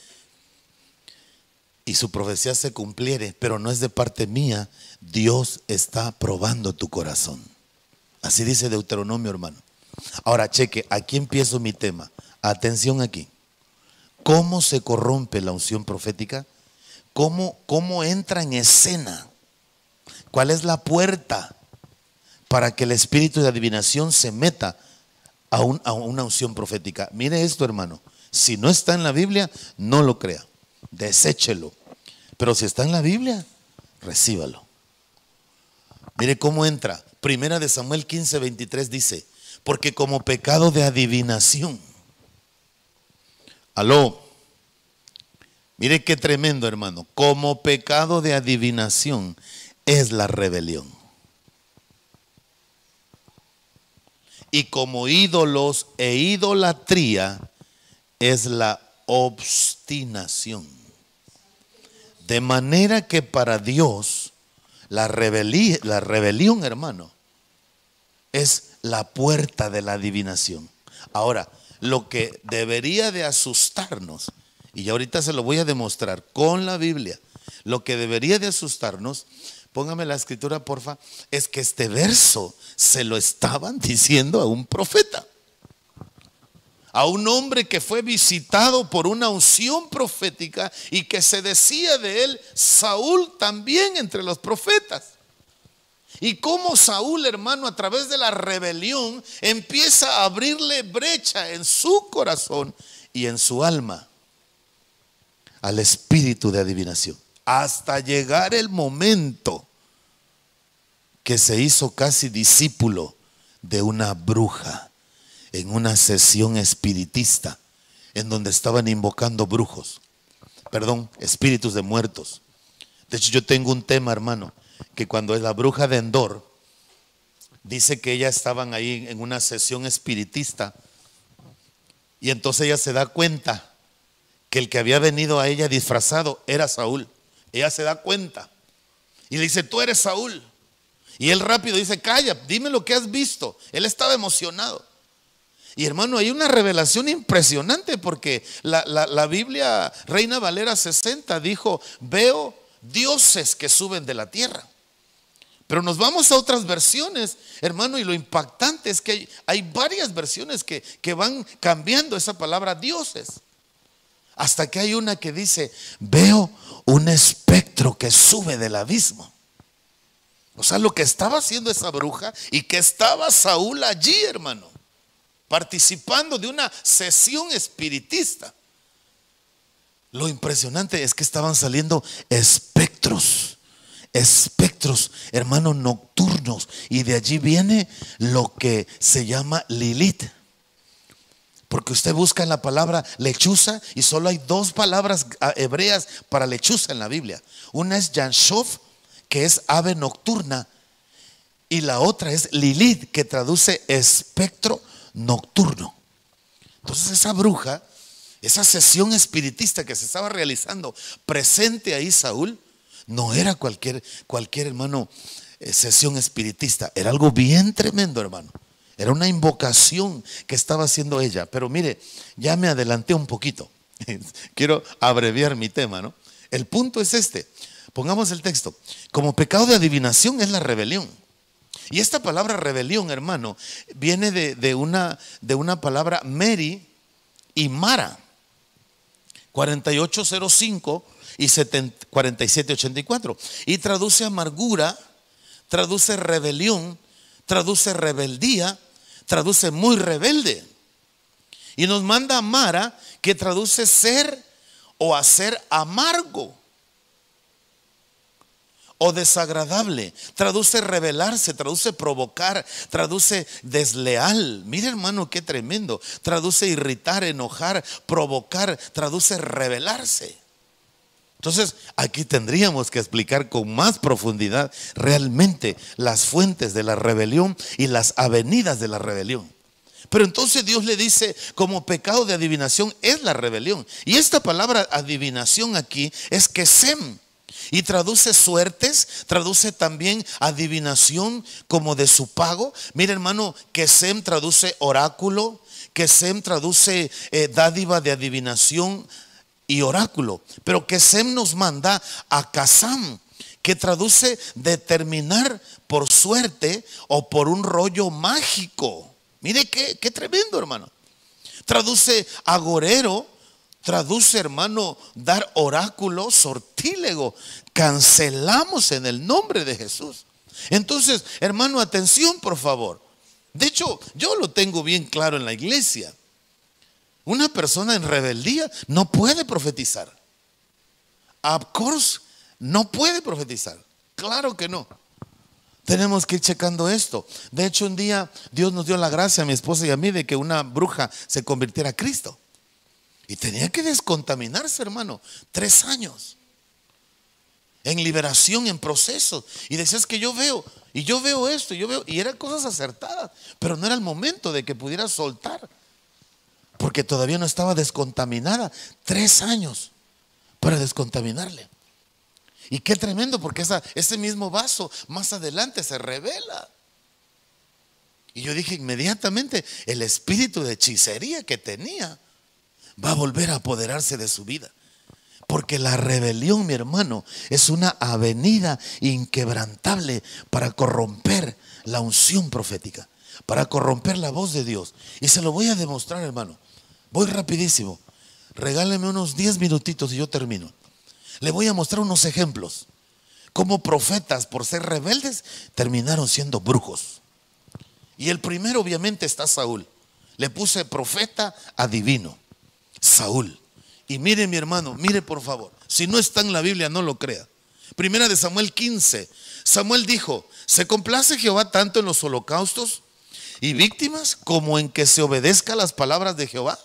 y su profecía se cumpliere, pero no es de parte mía, Dios está probando tu corazón. Así dice Deuteronomio, hermano. Ahora cheque, aquí empiezo mi tema. Atención aquí cómo se corrompe la unción profética, cómo, cómo entra en escena, cuál es la puerta para que el espíritu de adivinación se meta a, una unción profética. Mire esto, hermano. Si no está en la Biblia, no lo crea. Deséchelo. Pero si está en la Biblia, recíbalo. Mire cómo entra. Primera de Samuel 15:23 dice, porque como pecado de adivinación Aló. Mire qué tremendo, hermano. Como pecado de adivinación es la rebelión. Y como ídolos e idolatría es la obstinación. De manera que para Dios la, la rebelión, hermano, es la puerta de la adivinación. Ahora, lo que debería de asustarnos, y ahorita se lo voy a demostrar con la Biblia, lo que debería de asustarnos, póngame la escritura porfa, es que este verso se lo estaban diciendo a un profeta, a un hombre que fue visitado por una unción profética y que se decía de él, Saúl también entre los profetas. Y cómo Saúl, hermano, a través de la rebelión, empieza a abrirle brecha en su corazón y en su alma al espíritu de adivinación. Hasta llegar el momento que se hizo casi discípulo de una bruja en una sesión espiritista en donde estaban invocando brujos, perdón, espíritus de muertos. De hecho, yo tengo un tema, hermano, que cuando es la bruja de Endor dice que ella estaban ahí en una sesión espiritista y entonces ella se da cuenta que el que había venido a ella disfrazado era Saúl. Ella se da cuenta y le dice, tú eres Saúl. Y él rápido dice, calla, dime lo que has visto. Él estaba emocionado. Y hermano, hay una revelación impresionante porque la, la, Biblia, Reina Valera 60, dijo, veo dioses que suben de la tierra. Pero nos vamos a otras versiones, hermano, y lo impactante es que hay, varias versiones que, que van cambiando esa palabra dioses. Hasta que hay una que dice, veo un espectro que sube del abismo. O sea, lo que estaba haciendo esa bruja y que estaba Saúl allí, hermano, participando de una sesión espiritista. Lo impresionante es que estaban saliendo espectros espectros, hermanos, nocturnos. Y de allí viene lo que se llama Lilith. Porque usted busca en la palabra lechuza y solo hay dos palabras ah, hebreas para lechuza en la Biblia. Una es Yanshov, que es ave nocturna, y la otra es Lilith, que traduce espectro nocturno. Entonces esa bruja, esa sesión espiritista que se estaba realizando presente ahí Saúl, no era cualquier, cualquier hermano, eh, sesión espiritista. Era algo bien tremendo, hermano. Era una invocación que estaba haciendo ella. Pero mire, ya me adelanté un poquito. Quiero abreviar mi tema, ¿no? El punto es este. Pongamos el texto. Como pecado de adivinación es la rebelión. Y esta palabra rebelión, hermano, viene de, una, de una palabra Mary y Mara. 4805 y 47, Y traduce amargura, traduce rebelión, traduce rebeldía, traduce muy rebelde. Y nos manda amara que traduce ser o hacer amargo o desagradable. Traduce rebelarse, traduce provocar, traduce desleal. Mire hermano, qué tremendo. Traduce irritar, enojar, provocar, traduce rebelarse. Entonces, aquí tendríamos que explicar con más profundidad realmente las fuentes de la rebelión y las avenidas de la rebelión. Pero entonces Dios le dice, como pecado de adivinación es la rebelión. Y esta palabra adivinación aquí es que sem. Y traduce suertes, traduce también adivinación como de su pago. Mira hermano, que sem traduce oráculo, que sem traduce eh, dádiva de adivinación, y oráculo. Pero que Sem nos manda a Kazam, que traduce determinar por suerte o por un rollo mágico. Mire qué, qué tremendo, hermano. Traduce agorero, traduce, hermano, dar oráculo, sortílego. Cancelamos en el nombre de Jesús. Entonces, hermano, atención, por favor. De hecho, yo lo tengo bien claro en la iglesia. Una persona en rebeldía no puede profetizar. Of course, no puede profetizar. Claro que no. Tenemos que ir checando esto. De hecho, un día Dios nos dio la gracia a mi esposa y a mí de que una bruja se convirtiera a Cristo. Y tenía que descontaminarse, hermano. Tres años. En liberación, en proceso. Y decías que yo veo, y yo veo esto, y yo veo, y eran cosas acertadas, pero no era el momento de que pudiera soltar porque todavía no estaba descontaminada. Tres años para descontaminarle. Y qué tremendo, porque esa, ese mismo vaso más adelante se revela. Y yo dije inmediatamente, el espíritu de hechicería que tenía va a volver a apoderarse de su vida. Porque la rebelión, mi hermano, es una avenida inquebrantable para corromper la unción profética, para corromper la voz de Dios. Y se lo voy a demostrar, hermano. Voy rapidísimo. Regáleme unos 10 minutitos y yo termino. Le voy a mostrar unos ejemplos. Cómo profetas, por ser rebeldes, terminaron siendo brujos. Y el primero, obviamente, está Saúl. Le puse profeta adivino. Saúl. Y mire, mi hermano, mire por favor. Si no está en la Biblia, no lo crea. Primera de Samuel 15. Samuel dijo, ¿se complace Jehová tanto en los holocaustos y víctimas como en que se obedezca las palabras de Jehová?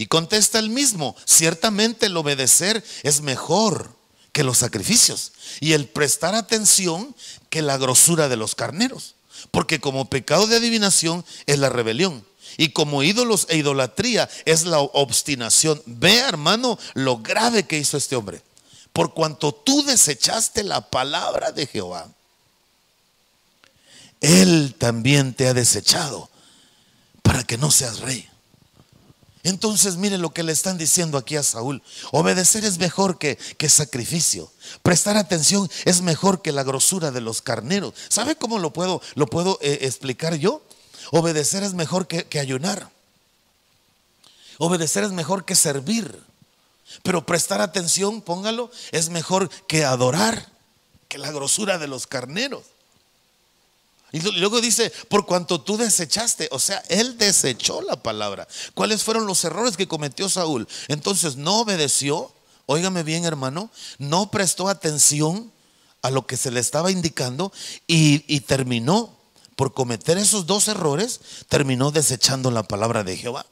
Y contesta el mismo, ciertamente el obedecer es mejor que los sacrificios y el prestar atención que la grosura de los carneros, porque como pecado de adivinación es la rebelión y como ídolos e idolatría es la obstinación. Ve hermano lo grave que hizo este hombre, por cuanto tú desechaste la palabra de Jehová. Él también te ha desechado para que no seas rey. Entonces mire lo que le están diciendo aquí a Saúl. Obedecer es mejor que, sacrificio. Prestar atención es mejor que la grosura de los carneros. ¿Sabe cómo lo puedo, lo puedo eh, explicar yo? Obedecer es mejor que ayunar. Obedecer es mejor que servir. Pero prestar atención, póngalo, es mejor que adorar, que la grosura de los carneros. Y luego dice, por cuanto tú desechaste, o sea, él desechó la palabra. ¿Cuáles fueron los errores que cometió Saúl? Entonces no obedeció, óigame bien hermano, no prestó atención a lo que se le estaba indicando y, terminó por cometer esos dos errores, terminó desechando la palabra de Jehová.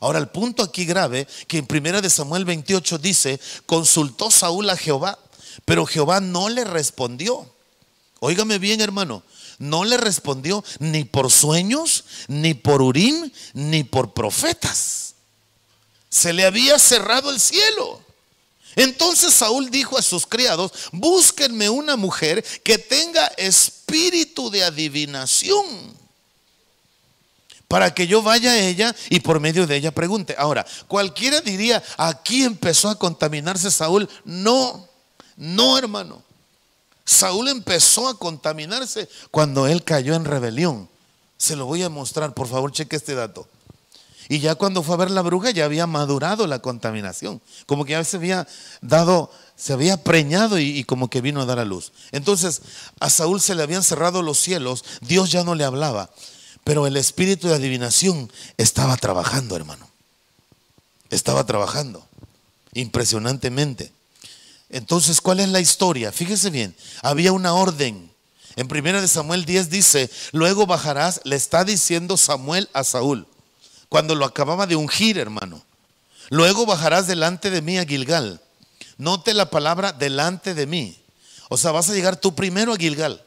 Ahora el punto aquí grave, que en primera de Samuel 28 dice, consultó Saúl a Jehová, pero Jehová no le respondió. Óigame bien hermano, no le respondió ni por sueños, ni por urín, ni por profetas. Se le había cerrado el cielo. Entonces Saúl dijo a sus criados, búsquenme una mujer que tenga espíritu de adivinación para que yo vaya a ella y por medio de ella pregunte. Ahora, cualquiera diría, aquí empezó a contaminarse Saúl. No, no hermano. Saúl empezó a contaminarse cuando él cayó en rebelión. Se lo voy a mostrar, por favor, cheque este dato. Y ya cuando fue a ver la bruja ya había madurado la contaminación, como que ya se había dado, se había preñado y, y, como que vino a dar a luz. Entonces a Saúl se le habían cerrado los cielos, Dios ya no le hablaba, pero el espíritu de adivinación estaba trabajando, hermano. Estaba trabajando impresionantemente. Entonces, ¿cuál es la historia? Fíjese bien, había una orden. En 1 Samuel 10 dice, luego bajarás, le está diciendo Samuel a Saúl, cuando lo acababa de ungir, hermano. Luego bajarás delante de mí a Gilgal. Note la palabra delante de mí. O sea, vas a llegar tú primero a Gilgal.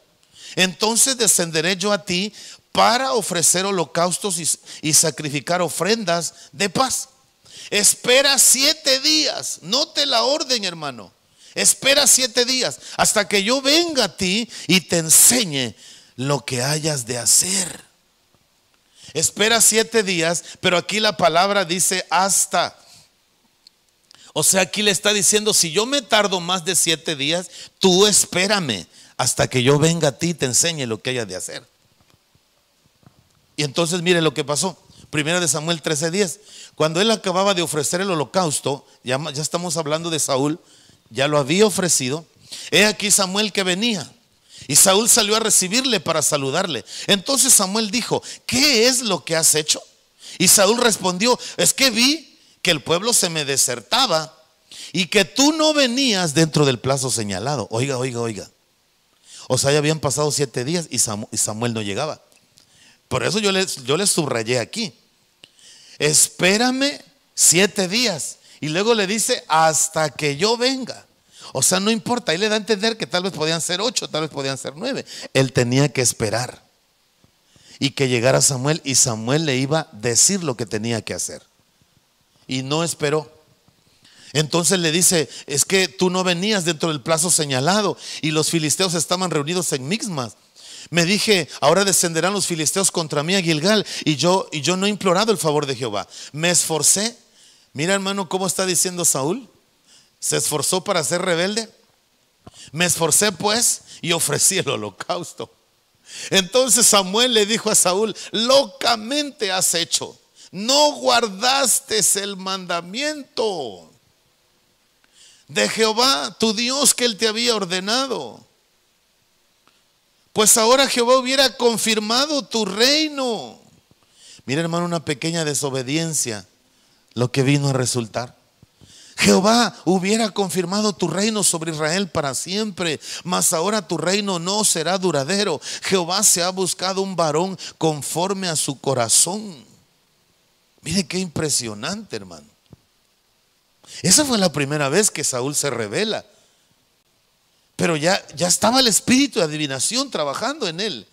Entonces descenderé yo a ti para ofrecer holocaustos y, y sacrificar ofrendas de paz. Espera siete días. Note la orden, hermano. Espera siete días hasta que yo venga a ti y te enseñe lo que hayas de hacer. Espera siete días, pero aquí la palabra dice hasta. O sea, aquí le está diciendo, si yo me tardo más de siete días, tú espérame hasta que yo venga a ti y te enseñe lo que hayas de hacer. Y entonces mire lo que pasó. Primera de Samuel 13:10. Cuando él acababa de ofrecer el holocausto, ya estamos hablando de Saúl, ya lo había ofrecido, he aquí Samuel que venía. Y Saúl salió a recibirle para saludarle. Entonces Samuel dijo, ¿qué es lo que has hecho? Y Saúl respondió, es que vi que el pueblo se me desertaba y que tú no venías dentro del plazo señalado. Oiga, oiga, oiga. O sea, ya habían pasado siete días y Samuel no llegaba. Por eso yo le yo les subrayé aquí. Espérame siete días y luego le dice, hasta que yo venga. O sea, no importa. Ahí le da a entender que tal vez podían ser ocho, tal vez podían ser nueve. Él tenía que esperar. Y que llegara Samuel y Samuel le iba a decir lo que tenía que hacer. Y no esperó. Entonces le dice, es que tú no venías dentro del plazo señalado y los filisteos estaban reunidos en Mismas Me dije, ahora descenderán los filisteos contra mí a Gilgal y yo, y yo no he implorado el favor de Jehová. Me esforcé Mira hermano cómo está diciendo Saúl. Se esforzó para ser rebelde. Me esforcé pues y ofrecí el holocausto. Entonces Samuel le dijo a Saúl, locamente has hecho. No guardaste el mandamiento de Jehová, tu Dios que él te había ordenado. Pues ahora Jehová hubiera confirmado tu reino. Mira hermano, una pequeña desobediencia lo que vino a resultar. Jehová hubiera confirmado tu reino sobre Israel para siempre, mas ahora tu reino no será duradero. Jehová se ha buscado un varón conforme a su corazón. Mire qué impresionante, hermano. Esa fue la primera vez que Saúl se revela. Pero ya, ya estaba el espíritu de adivinación trabajando en él.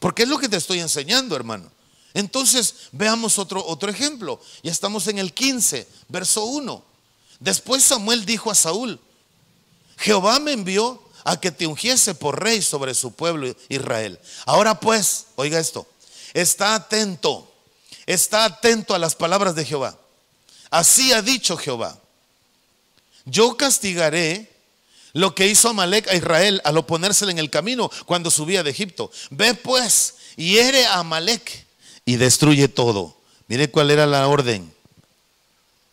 Porque es lo que te estoy enseñando, hermano. Entonces, veamos otro, otro ejemplo. Ya estamos en el 15, verso 1. Después Samuel dijo a Saúl, Jehová me envió a que te ungiese por rey sobre su pueblo Israel. Ahora pues, oiga esto, está atento, está atento a las palabras de Jehová. Así ha dicho Jehová, yo castigaré lo que hizo Amalek a Israel al oponérsele en el camino cuando subía de Egipto. Ve pues, y hiere a Amalek y destruye todo. Mire cuál era la orden.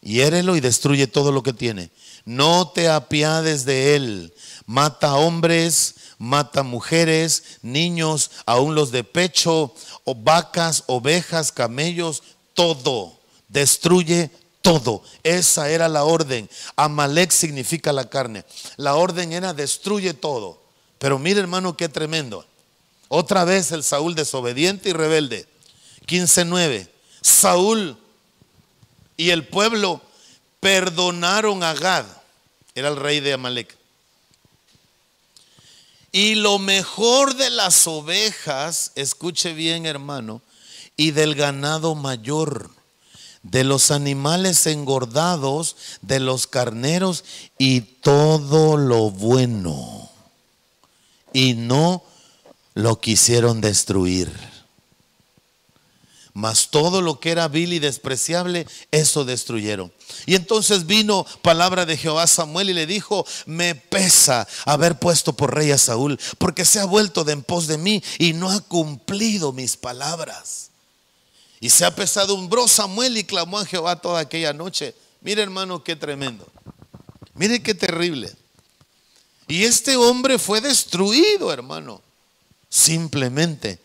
Hiérelo y destruye todo lo que tiene. No te apiades de él. Mata hombres, mata mujeres, niños, aún los de pecho, o vacas, ovejas, camellos, todo. Destruye todo. Esa era la orden. Amalek significa la carne. La orden era destruye todo. Pero mire hermano qué tremendo. Otra vez el Saúl desobediente y rebelde. 15:9. Saúl y el pueblo perdonaron a Gad, era el rey de Amalek. Y lo mejor de las ovejas, escuche bien hermano, y del ganado mayor, de los animales engordados, de los carneros y todo lo bueno. Y no lo quisieron destruir. Mas todo lo que era vil y despreciable, eso destruyeron. Y entonces vino palabra de Jehová a Samuel y le dijo, me pesa haber puesto por rey a Saúl, porque se ha vuelto de en pos de mí y no ha cumplido mis palabras. Y se ha apesadumbró Samuel y clamó a Jehová toda aquella noche. Mire hermano, qué tremendo. Mire qué terrible. Y este hombre fue destruido, hermano. Simplemente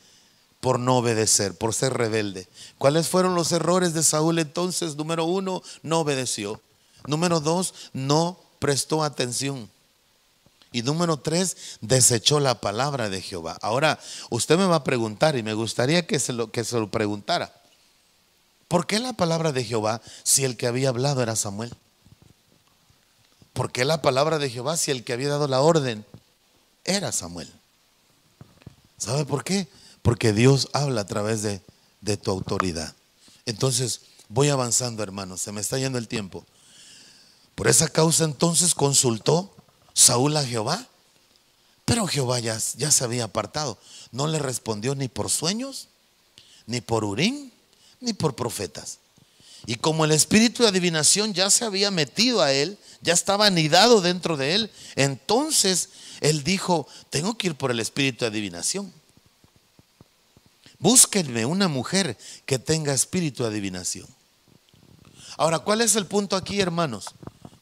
por no obedecer, por ser rebelde. ¿Cuáles fueron los errores de Saúl entonces? Número uno, no obedeció. Número dos, no prestó atención. Y número tres, desechó la palabra de Jehová. Ahora, usted me va a preguntar y me gustaría que se lo, que se lo preguntara. ¿Por qué la palabra de Jehová si el que había hablado era Samuel? ¿Por qué la palabra de Jehová si el que había dado la orden era Samuel? ¿Sabe por qué? porque Dios habla a través de, tu autoridad. Entonces, voy avanzando, hermanos, se me está yendo el tiempo. Por esa causa entonces consultó Saúl a Jehová, pero Jehová ya, ya se había apartado. No le respondió ni por sueños, ni por urín, ni por profetas. Y como el espíritu de adivinación ya se había metido a él, ya estaba anidado dentro de él, entonces él dijo, tengo que ir por el espíritu de adivinación. Búsquenme una mujer que tenga espíritu de adivinación. Ahora, ¿cuál es el punto aquí, hermanos?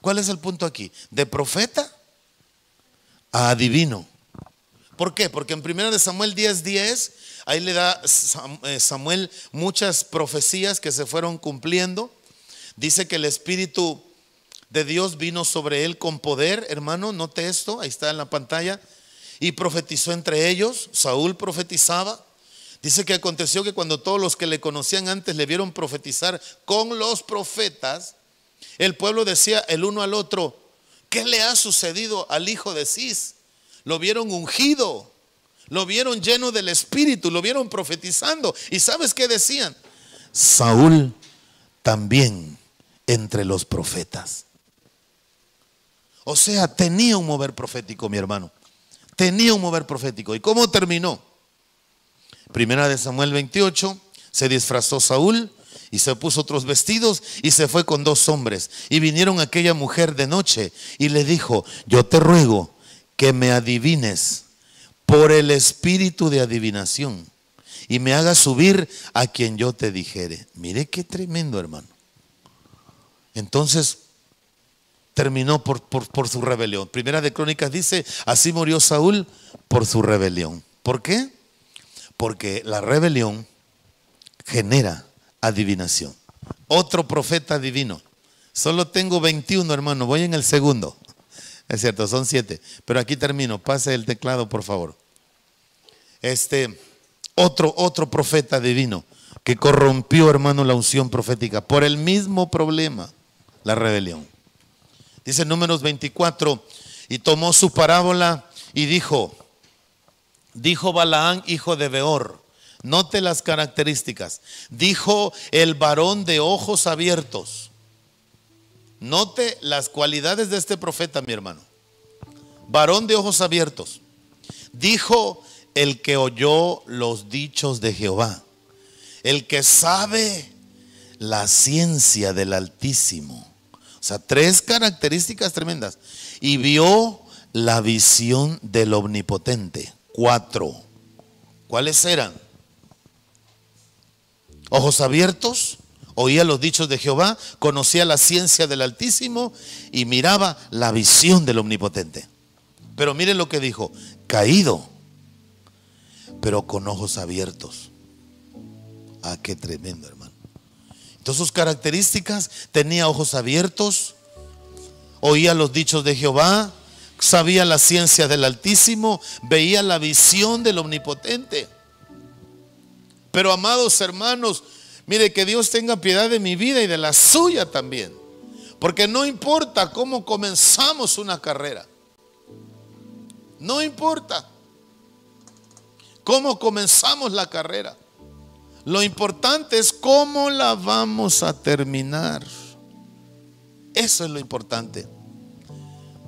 ¿Cuál es el punto aquí? De profeta a adivino. ¿Por qué? Porque en 1 Samuel 10:10 10, ahí le da eh, Samuel muchas profecías que se fueron cumpliendo. Dice que el espíritu de Dios vino sobre él con poder, hermano, note esto, ahí está en la pantalla, y profetizó entre ellos, Saúl profetizaba, Dice que aconteció que cuando todos los que le conocían antes le vieron profetizar con los profetas, el pueblo decía el uno al otro, ¿qué le ha sucedido al hijo de Cis? Lo vieron ungido, lo vieron lleno del Espíritu, lo vieron profetizando. ¿Y sabes qué decían? Saúl también entre los profetas. O sea, tenía un mover profético, mi hermano. Tenía un mover profético. ¿Y cómo terminó? Primera de Samuel 28, se disfrazó Saúl y se puso otros vestidos y se fue con dos hombres. Y vinieron aquella mujer de noche y le dijo, yo te ruego que me adivines por el espíritu de adivinación y me hagas subir a quien yo te dijere. Mire qué tremendo hermano. Entonces terminó por, por su rebelión. Primera de Crónicas dice, así murió Saúl por su rebelión. ¿Por qué? Porque la rebelión genera adivinación. Otro profeta divino. Solo tengo 21, hermano. Voy en el segundo. Es cierto, son siete. Pero aquí termino. Pase el teclado, por favor. Este, otro, otro profeta divino que corrompió, hermano, la unción profética por el mismo problema, la rebelión. Dice números 24, y tomó su parábola y dijo, Dijo Balaán, hijo de Beor. Note las características. Dijo el varón de ojos abiertos. Note las cualidades de este profeta, mi hermano. Varón de ojos abiertos. Dijo el que oyó los dichos de Jehová. El que sabe la ciencia del Altísimo. O sea, tres características tremendas. Y vio la visión del Omnipotente cuatro. ¿Cuáles eran? Ojos abiertos, oía los dichos de Jehová, conocía la ciencia del Altísimo y miraba la visión del Omnipotente. Pero miren lo que dijo, caído, pero con ojos abiertos. Ah, qué tremendo, hermano. Entonces sus características, tenía ojos abiertos, oía los dichos de Jehová, sabía la ciencia del Altísimo, veía la visión del Omnipotente. Pero amados hermanos, mire que Dios tenga piedad de mi vida y de la suya también. Porque no importa cómo comenzamos una carrera. No importa cómo comenzamos la carrera. Lo importante es cómo la vamos a terminar. Eso es lo importante.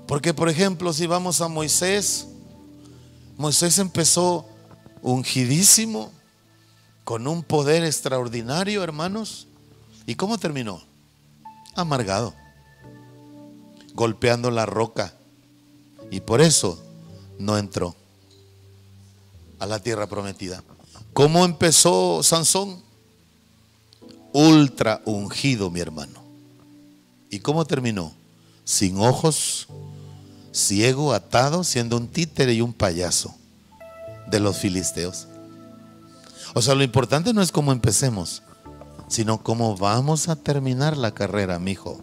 Porque, por ejemplo, si vamos a Moisés, Moisés empezó ungidísimo, con un poder extraordinario, hermanos. ¿Y cómo terminó? Amargado, golpeando la roca. Y por eso no entró a la tierra prometida. ¿Cómo empezó Sansón? Ultra ungido, mi hermano. ¿Y cómo terminó? Sin ojos, ciego, atado, siendo un títere y un payaso de los filisteos. O sea, lo importante no es cómo empecemos, sino cómo vamos a terminar la carrera, mi hijo.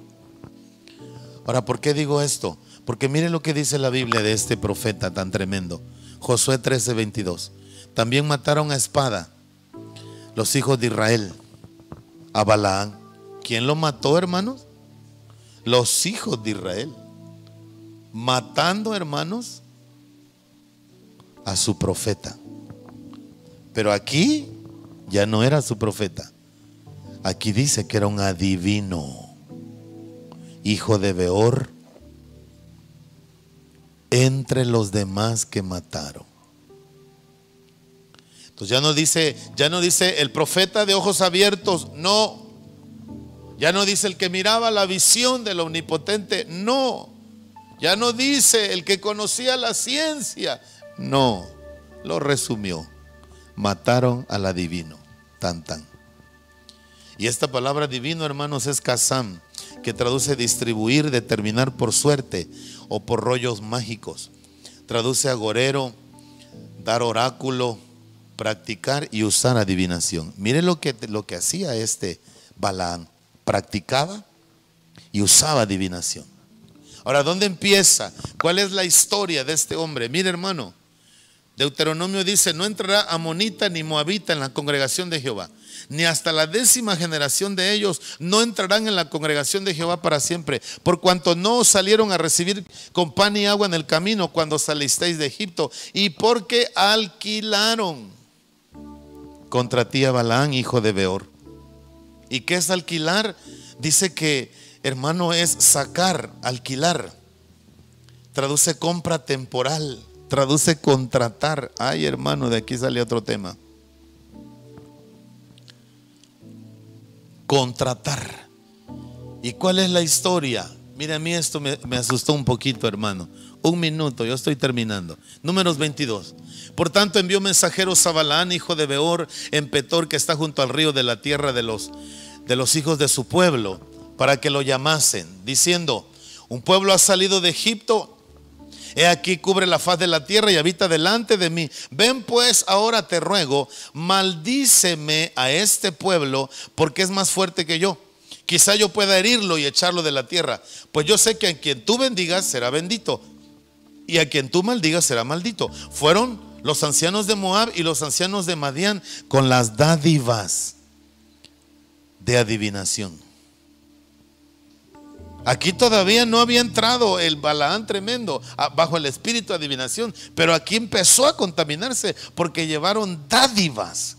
Ahora, ¿por qué digo esto? Porque miren lo que dice la Biblia de este profeta tan tremendo. Josué 13:22. También mataron a espada los hijos de Israel, a Balaán. ¿Quién lo mató, hermanos? Los hijos de Israel matando, hermanos, a su profeta. Pero aquí ya no era su profeta. Aquí dice que era un adivino, hijo de Beor, entre los demás que mataron. Entonces ya no dice, ya no dice el profeta de ojos abiertos, no. Ya no dice el que miraba la visión del omnipotente, no. Ya no dice el que conocía la ciencia. No, lo resumió. Mataron al adivino. Tan, tan. Y esta palabra divino, hermanos, es kazam, que traduce distribuir, determinar por suerte o por rollos mágicos. Traduce agorero, dar oráculo, practicar y usar adivinación. Mire lo que, lo que hacía este Balaam. Practicaba y usaba adivinación. Ahora, ¿dónde empieza? ¿Cuál es la historia de este hombre? Mire, hermano, Deuteronomio dice, no entrará amonita ni moabita en la congregación de Jehová, ni hasta la décima generación de ellos no entrarán en la congregación de Jehová para siempre, por cuanto no salieron a recibir con pan y agua en el camino cuando salisteis de Egipto, y porque alquilaron contra ti a hijo de Beor. ¿Y qué es alquilar? Dice que hermano, es sacar, alquilar. Traduce compra temporal, traduce contratar. Ay, hermano, de aquí sale otro tema. Contratar. ¿Y cuál es la historia? Mira, a mí esto me, asustó un poquito, hermano. Un minuto, yo estoy terminando. Números 22. Por tanto envió mensajeros a hijo de Beor, en Petor, que está junto al río de la tierra de los, de los hijos de su pueblo para que lo llamasen, diciendo, un pueblo ha salido de Egipto, he aquí cubre la faz de la tierra y habita delante de mí. Ven pues ahora te ruego, maldíceme a este pueblo, porque es más fuerte que yo. Quizá yo pueda herirlo y echarlo de la tierra, pues yo sé que a quien tú bendigas será bendito, y a quien tú maldigas será maldito. Fueron los ancianos de Moab y los ancianos de Madián con las dádivas de adivinación. Aquí todavía no había entrado el Balaán tremendo bajo el espíritu de adivinación, pero aquí empezó a contaminarse porque llevaron dádivas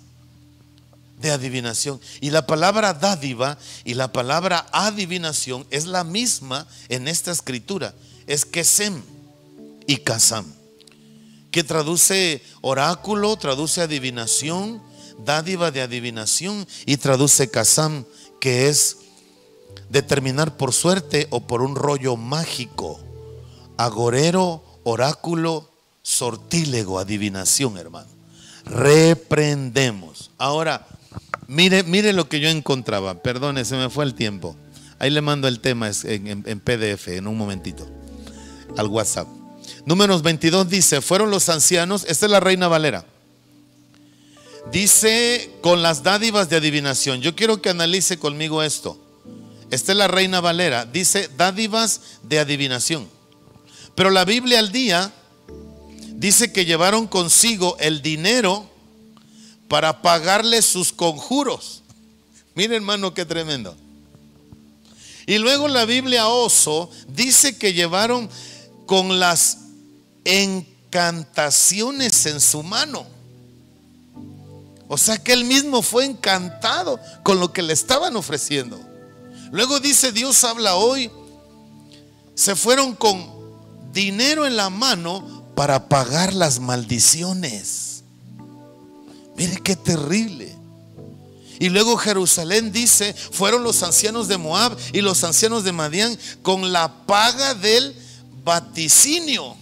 de adivinación. Y la palabra dádiva y la palabra adivinación es la misma en esta escritura. Es Kesem y Kazam, que traduce oráculo, traduce adivinación, dádiva de adivinación y traduce Kazam, que es determinar por suerte o por un rollo mágico, agorero, oráculo, sortílego, adivinación, hermano. Reprendemos. Ahora, mire, mire lo que yo encontraba. perdón se me fue el tiempo. Ahí le mando el tema en, en PDF en un momentito al WhatsApp. Números 22 dice, fueron los ancianos, esta es la reina Valera. Dice, con las dádivas de adivinación, yo quiero que analice conmigo esto esta es la Reina Valera, dice dádivas de adivinación. Pero la Biblia al día dice que llevaron consigo el dinero para pagarle sus conjuros. Mire hermano, qué tremendo. Y luego la Biblia oso dice que llevaron con las encantaciones en su mano. O sea que él mismo fue encantado con lo que le estaban ofreciendo. Luego dice, Dios habla hoy, se fueron con dinero en la mano para pagar las maldiciones. Mire qué terrible. Y luego Jerusalén dice, fueron los ancianos de Moab y los ancianos de Madián con la paga del vaticinio.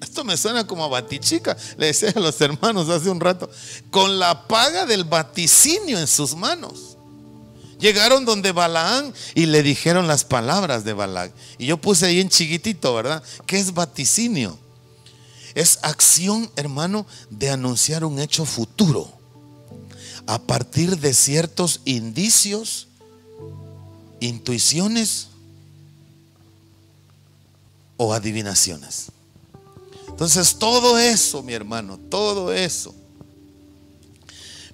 Esto me suena como a batichica, le decía a los hermanos hace un rato, con la paga del vaticinio en sus manos. Llegaron donde Balaán y le dijeron las palabras de Balac. Y yo puse ahí en chiquitito, ¿verdad? ¿Qué es vaticinio? Es acción, hermano, de anunciar un hecho futuro a partir de ciertos indicios, intuiciones o adivinaciones. Entonces todo eso, mi hermano, todo eso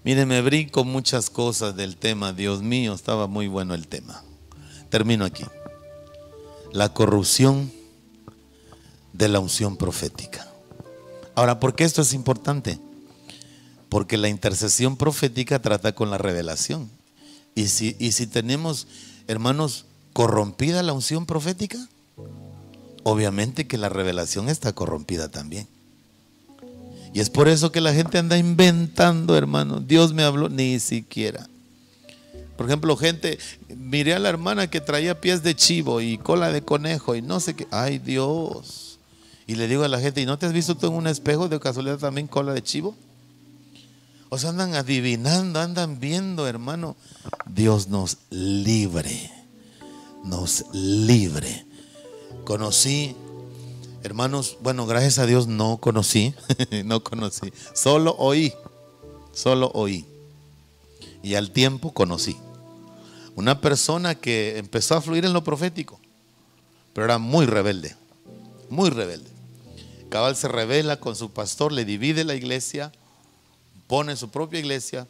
Miren, me brinco muchas cosas del tema. Dios mío, estaba muy bueno el tema. Termino aquí. La corrupción de la unción profética. Ahora, ¿por qué esto es importante? Porque la intercesión profética trata con la revelación. Y si, y si tenemos, hermanos, corrompida la unción profética, obviamente que la revelación está corrompida también. Y es por eso que la gente anda inventando, hermano. Dios me habló, ni siquiera. Por ejemplo, gente, miré a la hermana que traía pies de chivo y cola de conejo y no sé qué. Ay, Dios. Y le digo a la gente, ¿y no te has visto tú en un espejo de casualidad también cola de chivo? O sea, andan adivinando, andan viendo, hermano. Dios nos libre, nos libre. Conocí Hermanos, bueno, gracias a Dios no conocí, no conocí, solo oí, solo oí. Y al tiempo conocí. Una persona que empezó a fluir en lo profético, pero era muy rebelde, muy rebelde. Cabal se revela con su pastor, le divide la iglesia, pone su propia iglesia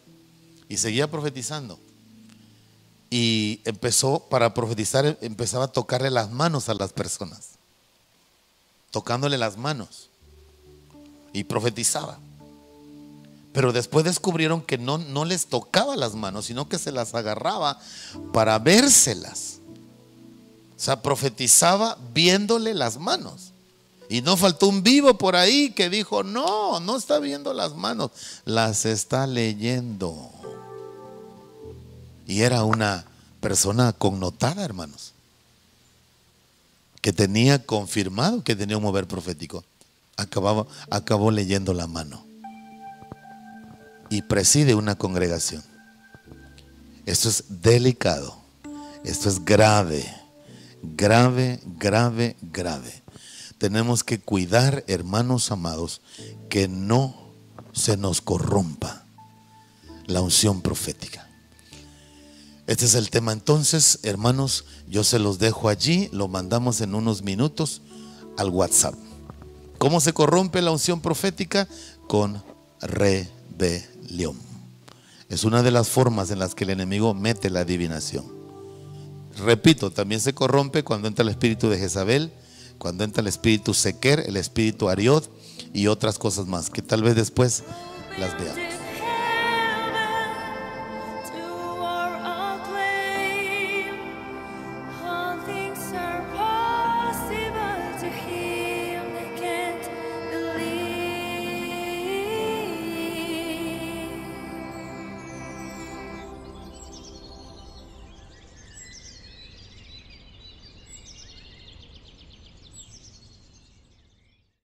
y seguía profetizando. Y empezó, para profetizar, empezaba a tocarle las manos a las personas tocándole las manos y profetizaba. Pero después descubrieron que no, no les tocaba las manos, sino que se las agarraba para vérselas. O sea, profetizaba viéndole las manos. Y no faltó un vivo por ahí que dijo, no, no está viendo las manos, las está leyendo. Y era una persona connotada, hermanos que tenía confirmado que tenía un mover profético, acababa, acabó leyendo la mano y preside una congregación. Esto es delicado, esto es grave, grave, grave, grave. Tenemos que cuidar, hermanos amados, que no se nos corrompa la unción profética. Este es el tema. Entonces, hermanos, yo se los dejo allí, lo mandamos en unos minutos al WhatsApp. ¿Cómo se corrompe la unción profética? Con rebelión. Es una de las formas en las que el enemigo mete la adivinación. Repito, también se corrompe cuando entra el espíritu de Jezabel, cuando entra el espíritu Sequer, el espíritu Ariod y otras cosas más que tal vez después las veamos.